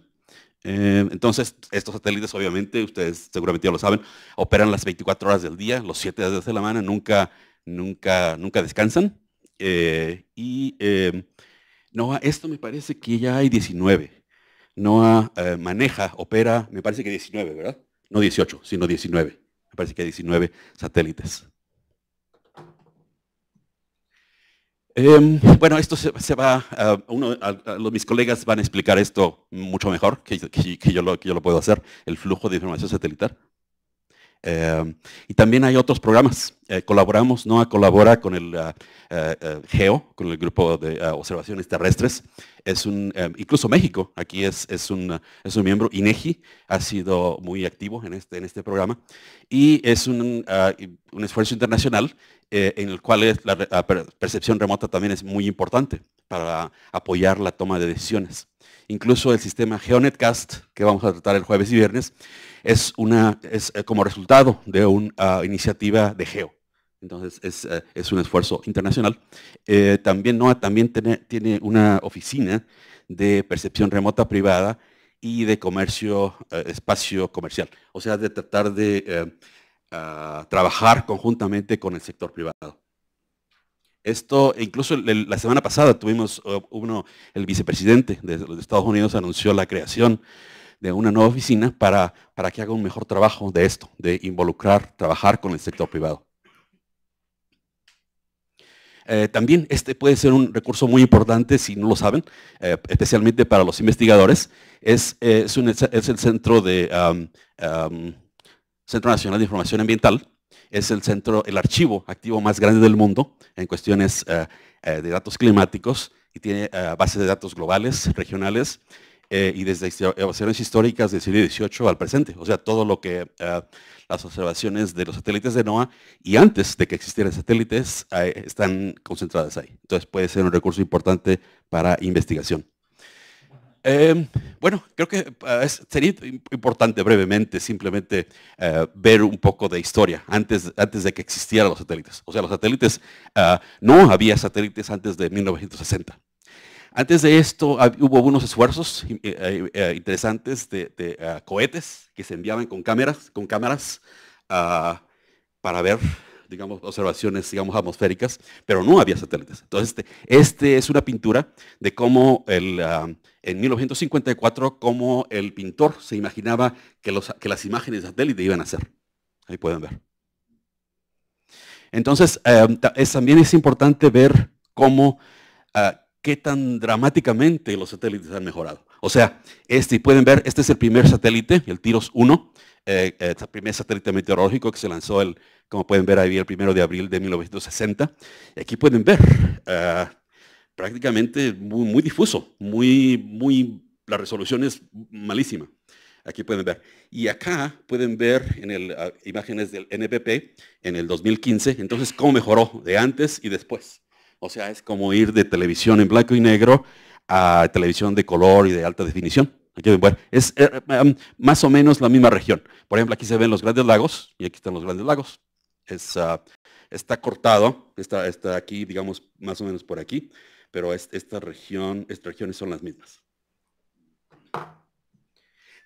entonces, estos satélites, obviamente, ustedes seguramente ya lo saben, operan las 24 horas del día, los 7 días de la semana, nunca nunca, nunca descansan. Eh, y eh, esto me parece que ya hay 19. Noah eh, maneja, opera, me parece que 19, ¿verdad? No 18, sino 19. Me parece que hay 19 satélites. Em, bueno, esto se, va, ah, mis colegas van a explicar esto mucho mejor que, yo lo, que, yo lo, puedo hacer, el flujo de información satelital. Em, y también hay otros programas. Eh, colaboramos, NOAA colabora con el ah, eh, eh, GEO, con el Grupo de ah, Observaciones Terrestres. Es un, em, incluso México, aquí es, es, un, es un miembro. INEGI ha sido muy activo en este, en este programa. Y es un, ah, un esfuerzo internacional en el cual la, la percepción remota también es muy importante para apoyar la toma de decisiones. Incluso el sistema GeoNetcast, que vamos a tratar el jueves y viernes, es, una, es eh, como resultado de una ah, iniciativa de GEO. Entonces es, eh, es un esfuerzo internacional. Eh, también NOAA también tiene, tiene, una oficina de percepción remota privada y de comercio, espacio comercial. O sea, de tratar de ah, trabajar conjuntamente con el sector privado. Esto, incluso la semana pasada tuvimos uno, el vicepresidente de los Estados Unidos anunció la creación de una nueva oficina para, que haga un mejor trabajo de esto, de involucrar, trabajar con el sector privado. Eh, también este puede ser un recurso muy importante, si no lo saben, eh, especialmente para los investigadores. Es, eh, es, el centro, de, centro Nacional de Información Ambiental. Es el centro, el archivo activo más grande del mundo en cuestiones de datos climáticos y tiene bases de datos globales, regionales eh, y desde observaciones históricas del siglo XVIII al presente, o sea, todo lo que eh, las observaciones de los satélites de NOAA y antes de que existieran satélites están concentradas ahí. Entonces puede ser un recurso importante para investigación. Em, bueno, creo que eh, es sería importante brevemente simplemente ver un poco de historia antes, antes de que existieran los satélites. O sea, los satélites, no había satélites antes de 1960. Antes de esto hubo unos esfuerzos eh, eh, eh, interesantes de, cohetes que se enviaban con cámaras, con cámaras ah, para ver, digamos, observaciones, digamos, atmosféricas, pero no había satélites. Entonces, este, este es una pintura de cómo ah, en 1954, cómo el pintor se imaginaba que, las imágenes de satélite iban a ser. Ahí pueden ver. Entonces, em, también es importante ver cómo ah, qué tan dramáticamente los satélites han mejorado. O sea, este, pueden ver, este es el primer satélite, el TIROS 1, eh, el primer satélite meteorológico que se lanzó, el, como pueden ver ahí, el primero de abril de 1960. Aquí pueden ver, eh, prácticamente muy, difuso, muy, muy, la resolución es malísima. Aquí pueden ver. Y acá pueden ver en el, ah, imágenes del NPP en el 2015, entonces cómo mejoró de antes y después. O sea, es como ir de televisión en blanco y negro a televisión de color y de alta definición. Bueno, es eh, em, más o menos la misma región. Por ejemplo, aquí se ven los grandes lagos y aquí están los grandes lagos. Ah, está cortado, está, aquí, digamos, más o menos por aquí, pero esta región, estas regiones son las mismas.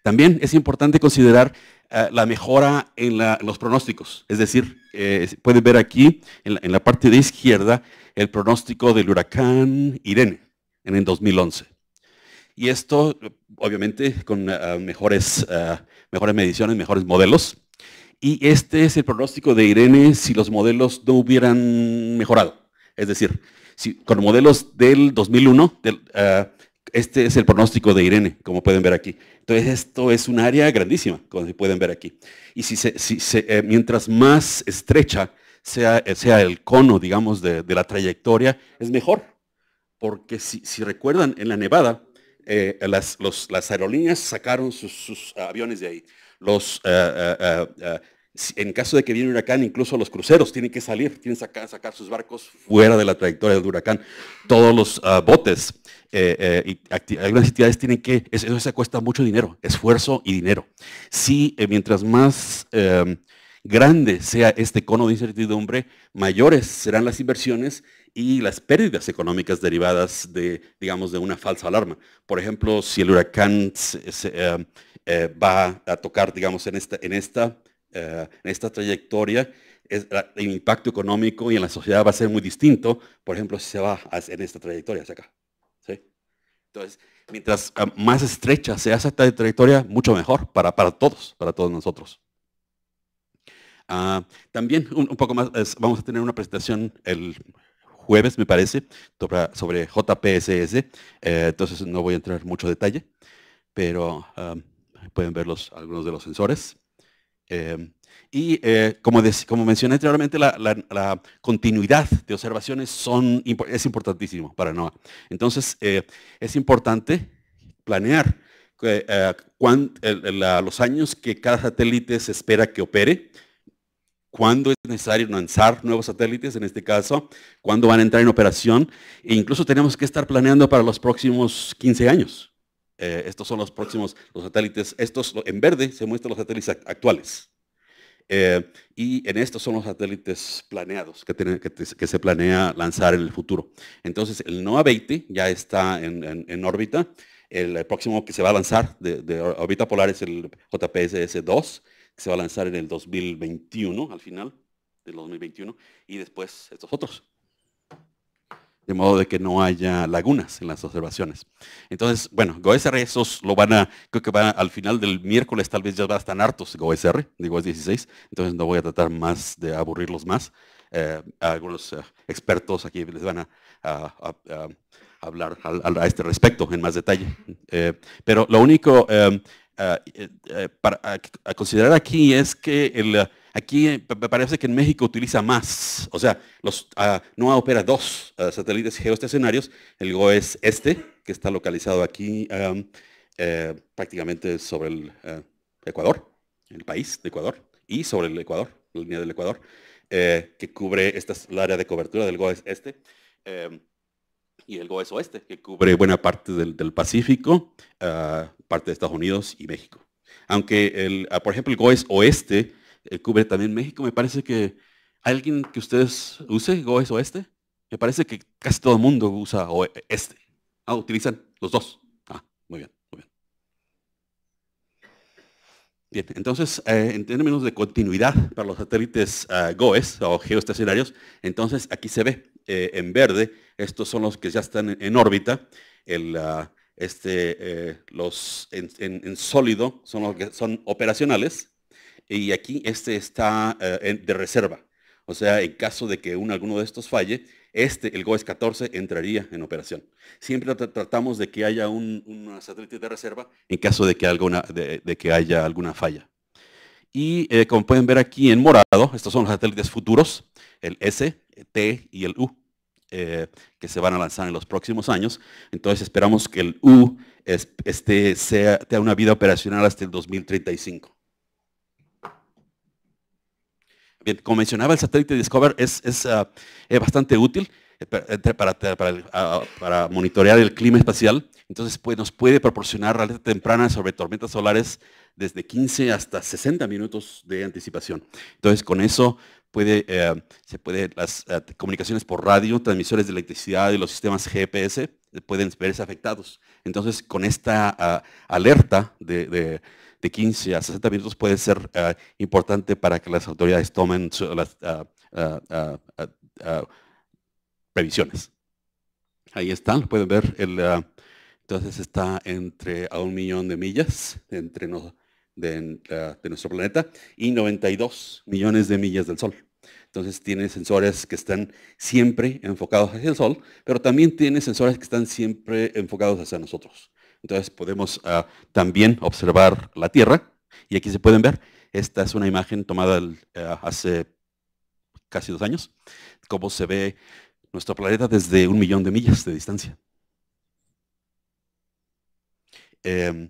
También es importante considerar eh, la mejora en, los pronósticos. Es decir, eh, pueden ver aquí en la, parte de izquierda el pronóstico del huracán Irene en el 2011. Y esto, obviamente, con eh, eh, mejores, mediciones, mejores modelos. Y este es el pronóstico de Irene si los modelos no hubieran mejorado. Es decir, si, con modelos del 2001, del, este es el pronóstico de Irene, como pueden ver aquí. Entonces, esto es un área grandísima, como pueden ver aquí. Y si, se, eh, mientras más estrecha sea, eh, el cono, digamos, de, la trayectoria, es mejor. Porque si, recuerdan, en la Nevada, eh, las, aerolíneas sacaron sus, aviones de ahí. Los, en caso de que viene un huracán, incluso los cruceros tienen que salir, tienen que sacar, sacar sus barcos fuera de la trayectoria del huracán. Todos los botes eh, eh, algunas entidades tienen que, eso se cuesta mucho dinero, esfuerzo y dinero. Si eh, mientras más em, grande sea este cono de incertidumbre, mayores serán las inversiones y las pérdidas económicas derivadas de, digamos, de una falsa alarma. Por ejemplo, si el huracán em, eh, va a tocar, digamos, en esta, en esta, eh, en esta trayectoria, el impacto económico y en la sociedad va a ser muy distinto, por ejemplo, si se va en esta trayectoria hacia acá. Entonces, mientras ah, más estrecha se hace esta trayectoria, mucho mejor para, todos, para todos nosotros. Ah, también un, poco más, vamos a tener una presentación el jueves, me parece, sobre, JPSS. Eh, entonces no voy a entrar en mucho detalle, pero ah, pueden ver algunos de los sensores. Eh, y eh, como, mencioné anteriormente, la, continuidad de observaciones es importantísimo para NOAA. Entonces, eh, es importante planear eh, los años que cada satélite se espera que opere, cuándo es necesario lanzar nuevos satélites, en este caso, cuándo van a entrar en operación, e incluso tenemos que estar planeando para los próximos 15 años. estos son los próximos los satélites, estos en verde se muestran los satélites actuales. Eh, y en estos son los satélites planeados que, se planea lanzar en el futuro. Entonces, el NOAA-20 ya está en, órbita. El, próximo que se va a lanzar de, de órbita polar es el JPSS-2, que se va a lanzar en el 2021, al final del 2021, y después estos otros de modo de que no haya lagunas en las observaciones. Entonces, bueno, GoSR e, esos lo van a, creo que va al final del miércoles tal vez ya van a estar hartos GoSR, e, digo es 16, entonces no voy a tratar más de aburrirlos más. Eh, algunos eh, expertos aquí les van a, hablar a, este respecto en más detalle. Eh, pero lo único em, a, considerar aquí es que el Aquí eh, parece que en México utiliza más, o sea, los, ah, opera dos ah, satélites geoestacionarios, el GOES e este, que está localizado aquí eh, prácticamente sobre el eh, Ecuador, el país de Ecuador, y sobre el Ecuador, la línea del Ecuador, que cubre esta área de cobertura del GOES e este. Em, y el GOES e oeste, que cubre buena parte del, Pacífico, ah, parte de Estados Unidos y México. Aunque, por ejemplo, el GOES oeste eh, cubre también México. Me parece que alguien que ustedes use, GOES o este, me parece que casi todo el mundo usa eh, este, Ah, utilizan los dos. Ah, muy bien, muy bien. Bien, entonces, eh, en términos de continuidad para los satélites ah, GOES o geoestacionarios, entonces aquí se ve en verde, estos son los que ya están en, órbita, ah, este, los en, sólido son los que son operacionales, y aquí este está eh, de reserva. O sea, en caso de que un, alguno de estos falle, este, el GOES 14, entraría en operación. Siempre tratamos de que haya un, satélite de reserva en caso de que, alguna, de, que haya alguna falla. Y eh, como pueden ver aquí en morado, estos son los satélites futuros, el S, el T y el U, eh, que se van a lanzar en los próximos años. Entonces esperamos que el U este sea, tenga una vida operacional hasta el 2035. como mencionaba, el satélite Discover es, es, ah, bastante útil eh, eh, para, ah, para, monitorear el clima espacial. Entonces pues, nos puede proporcionar alerta temprana sobre tormentas solares desde 15 hasta 60 minutos de anticipación. Entonces con eso puede, eh, se puede las ah, comunicaciones por radio, transmisores de electricidad y los sistemas GPS pueden verse afectados. Entonces con esta alerta de de 15 a 60 minutos puede ser eh, importante para que las autoridades tomen las ah, ah, ah, previsiones. Ahí están, pueden ver. El, entonces está entre a un millón de millas entre de, nuestro planeta y 92 millones de millas del Sol. Entonces tiene sensores que están siempre enfocados hacia el Sol, pero también tiene sensores que están siempre enfocados hacia nosotros. Entonces podemos ah, también observar la Tierra. Y aquí se pueden ver, esta es una imagen tomada ah, hace casi dos años, cómo se ve nuestro planeta desde un millón de millas de distancia. Em,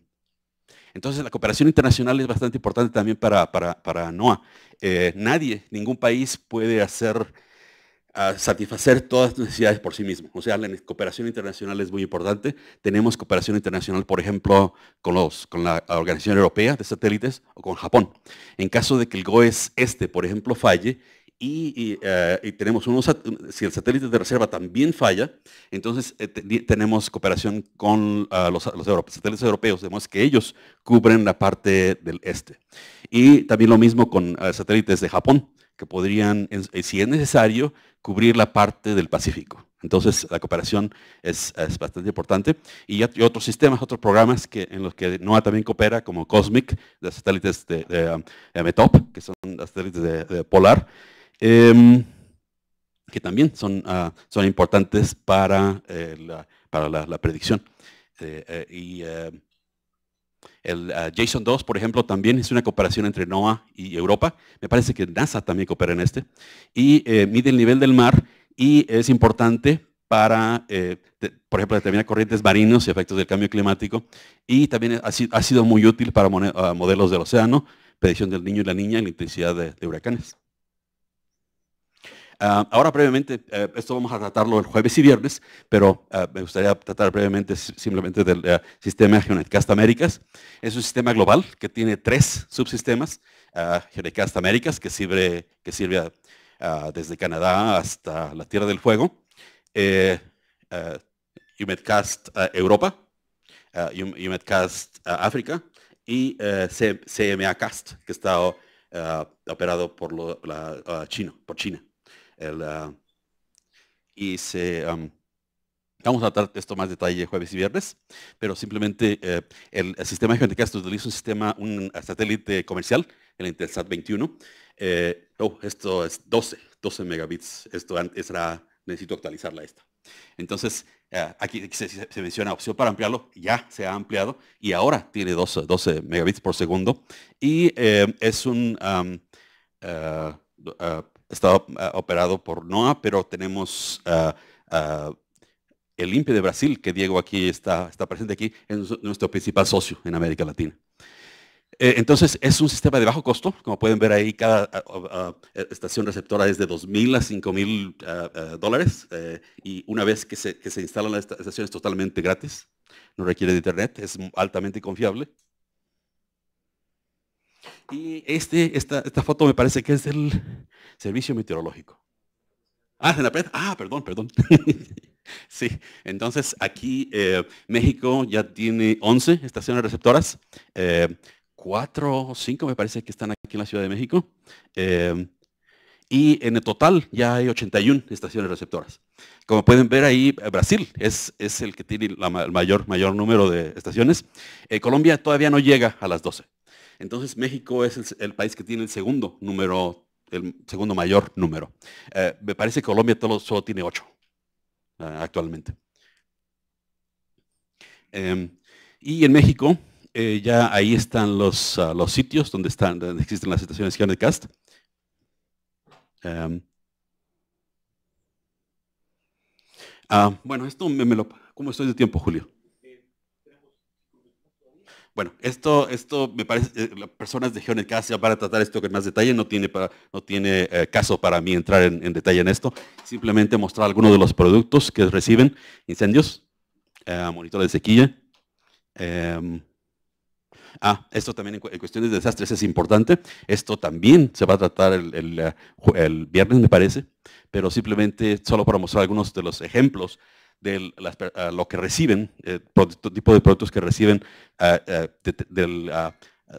entonces la cooperación internacional es bastante importante también para, para, para NOAA. Eh, nadie, ningún país puede hacer satisfacer todas las necesidades por sí mismo. O sea, la cooperación internacional es muy importante. Tenemos cooperación internacional, por ejemplo, con, los, con la Organización Europea de Satélites o con Japón. En caso de que el GOES este, por ejemplo, falle, y, eh, tenemos unos, si el satélite de reserva también falla, entonces eh, tenemos cooperación con ah, los, satélites europeos, además que ellos cubren la parte del este. Y también lo mismo con eh, satélites de Japón que podrían, eh, si es necesario, cubrir la parte del Pacífico. Entonces, la cooperación es, bastante importante. Y, otros sistemas, otros programas que, en los que NOAA también coopera, como COSMIC, los satélites um, de, METOP, que son satélites de, Polar, em, que también son, ah, son importantes para, eh, la, para la, predicción. Eh, y el ah, Jason 2, por ejemplo, también es una cooperación entre NOAA y Europa. Me parece que NASA también coopera en este. Y eh, mide el nivel del mar y es importante para, eh, por ejemplo, determinar corrientes marinos y efectos del cambio climático. Y también ha, sido, muy útil para ah, modelos del océano, predicción del niño y la niña y la intensidad de huracanes. Ah, ahora previamente, eh, esto vamos a tratarlo el jueves y viernes, pero ah, me gustaría tratar brevemente simplemente del ah, sistema GeoNetcast Américas. Es un sistema global que tiene tres subsistemas. GeoNetcast Américas, que sirve, que sirve desde Canadá hasta la Tierra del Fuego. Eh, Europa, UMEDcast África y eh, CMAcast, que está operado por por China. Ah, y se, vamos a tratar esto más detalle jueves y viernes, pero simplemente eh, el, sistema de cast utiliza un sistema, un satélite comercial, el Intelsat 21. Eh, oh, esto es 12, 12 megabits. Esto necesito actualizarla esta. Entonces, eh, aquí se, menciona opción para ampliarlo, ya se ha ampliado y ahora tiene 12, 12 megabits por segundo y es un... Um, está eh, operado por NOAA, pero tenemos eh, eh, el INPE de Brasil, que Diego aquí está, está presente aquí, es nuestro principal socio en América Latina. entonces, es un sistema de bajo costo. Como pueden ver ahí, cada estación receptora es de 2.000 a 5.000 dólares. y una vez que se, que se instalan las estaciones, totalmente gratis. No requiere de internet, es altamente confiable. Y este, esta, esta foto me parece que es del servicio meteorológico. Ah, ah perdón, perdón. <laughs> sí, entonces aquí eh, México ya tiene 11 estaciones receptoras. Eh, cuatro o cinco me parece que están aquí en la Ciudad de México. Eh, y en el total ya hay 81 estaciones receptoras. Como pueden ver ahí, Brasil es, es el que tiene el mayor, mayor número de estaciones. Colombia todavía no llega a las 12. Entonces México es el, país que tiene el segundo número, el segundo mayor número. Eh, me parece que Colombia solo tiene ocho eh, actualmente. Em, y en México eh, ya ahí están los, ah, los sitios donde, están, existen las estaciones Cast. Em, ah, bueno, esto me lo... ¿Cómo estoy de tiempo, Julio? Bueno, esto, esto me parece, eh, las personas de geonecasia ah, van a tratar esto con más detalle, no tiene, para, no tiene eh, caso para mí entrar en, detalle en esto, simplemente mostrar algunos de los productos que reciben, incendios, eh, monitores de sequía. Em, ah, esto también en, cuestiones de desastres es importante, esto también se va a tratar el, el, eh, el viernes me parece, pero simplemente solo para mostrar algunos de los ejemplos de ah, lo que reciben, eh, tipo de productos que reciben ah, ah,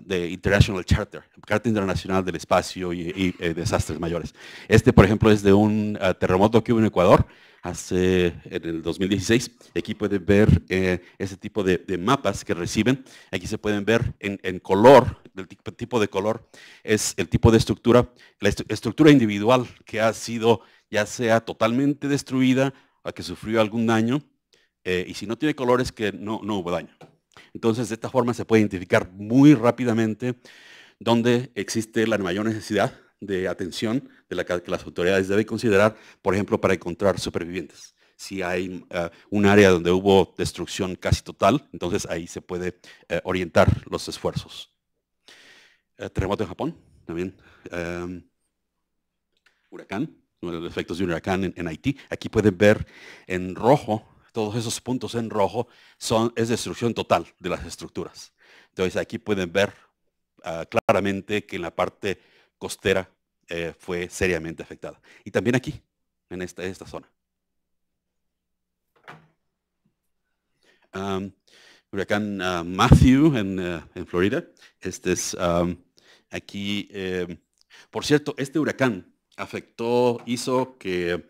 de, International Charter, Carta Internacional del Espacio y, eh, Desastres Mayores. Este, por ejemplo, es de un terremoto que hubo en Ecuador hace, en el 2016. Aquí pueden ver eh, ese tipo de, mapas que reciben. Aquí se pueden ver en, color, el tipo, de color es el tipo de estructura, la estructura individual que ha sido ya sea totalmente destruida a que sufrió algún daño, eh, y si no tiene colores, que no, hubo daño. Entonces, de esta forma se puede identificar muy rápidamente dónde existe la mayor necesidad de atención de la que las autoridades deben considerar, por ejemplo, para encontrar supervivientes. Si hay eh, un área donde hubo destrucción casi total, entonces ahí se puede eh, orientar los esfuerzos. terremoto en Japón, también. huracán los efectos de un huracán en, Haití. Aquí pueden ver en rojo, todos esos puntos en rojo son, es destrucción total de las estructuras. Entonces aquí pueden ver ah, claramente que en la parte costera eh, fue seriamente afectada. Y también aquí, en esta, esta zona. huracán ah, Matthew eh, en, Florida. Este es aquí, eh, por cierto, este huracán afectó, hizo que eh,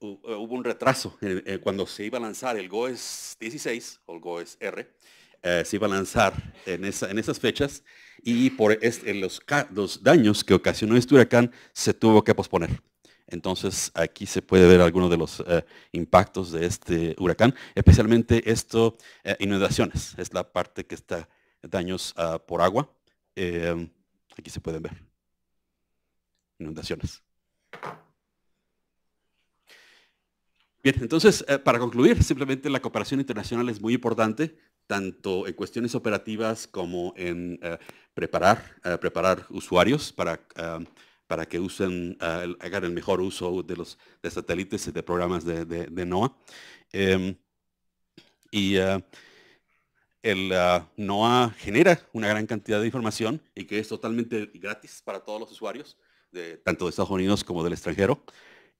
hubo un retraso eh, eh, cuando se iba a lanzar el GOES 16 o el GOES R. se iba a lanzar en, esas fechas y por los, daños que ocasionó este huracán se tuvo que posponer. Entonces aquí se puede ver algunos de los impactos de este huracán, especialmente esto, inundaciones, es la parte que está daños ah, por agua. aquí se pueden ver inundaciones. Bien, entonces, eh, para concluir, simplemente la cooperación internacional es muy importante, tanto en cuestiones operativas como en eh, preparar, eh, preparar usuarios para, que usen, hagan el mejor uso de los de satélites y de programas de, de, NOAA. Em, y el NOAA genera una gran cantidad de información y que es totalmente gratis para todos los usuarios tanto de Estados Unidos como del extranjero,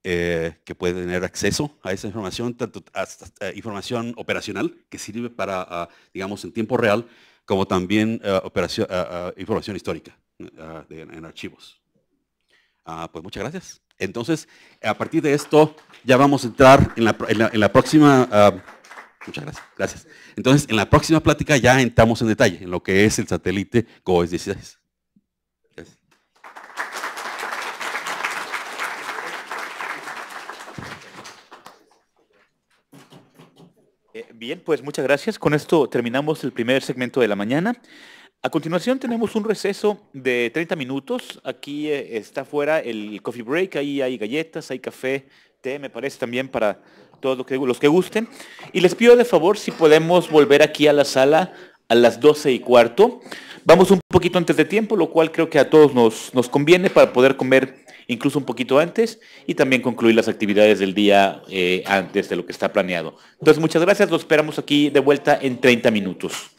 eh, que puede tener acceso a esa información, tanto hasta, eh, información operacional que sirve para, ah, digamos, en tiempo real, como también ah, operación, ah, información histórica en, archivos. pues muchas gracias. Entonces, a partir de esto, ya vamos a entrar en la, en la próxima... muchas gracias, gracias. Entonces, en la próxima plática ya entramos en detalle en lo que es el satélite GOES 16. Bien, pues muchas gracias. Con esto terminamos el primer segmento de la mañana. A continuación tenemos un receso de 30 minutos. Aquí eh, está fuera el coffee break, ahí hay galletas, hay café, té, me parece también para todos los que, gusten. Y les pido de favor si podemos volver aquí a la sala a las 12 y cuarto. Vamos un poquito antes de tiempo, lo cual creo que a todos nos conviene para poder comer incluso un poquito antes, y también concluir las actividades del día eh, antes de lo que está planeado. Entonces, muchas gracias, lo esperamos aquí de vuelta en 30 minutos.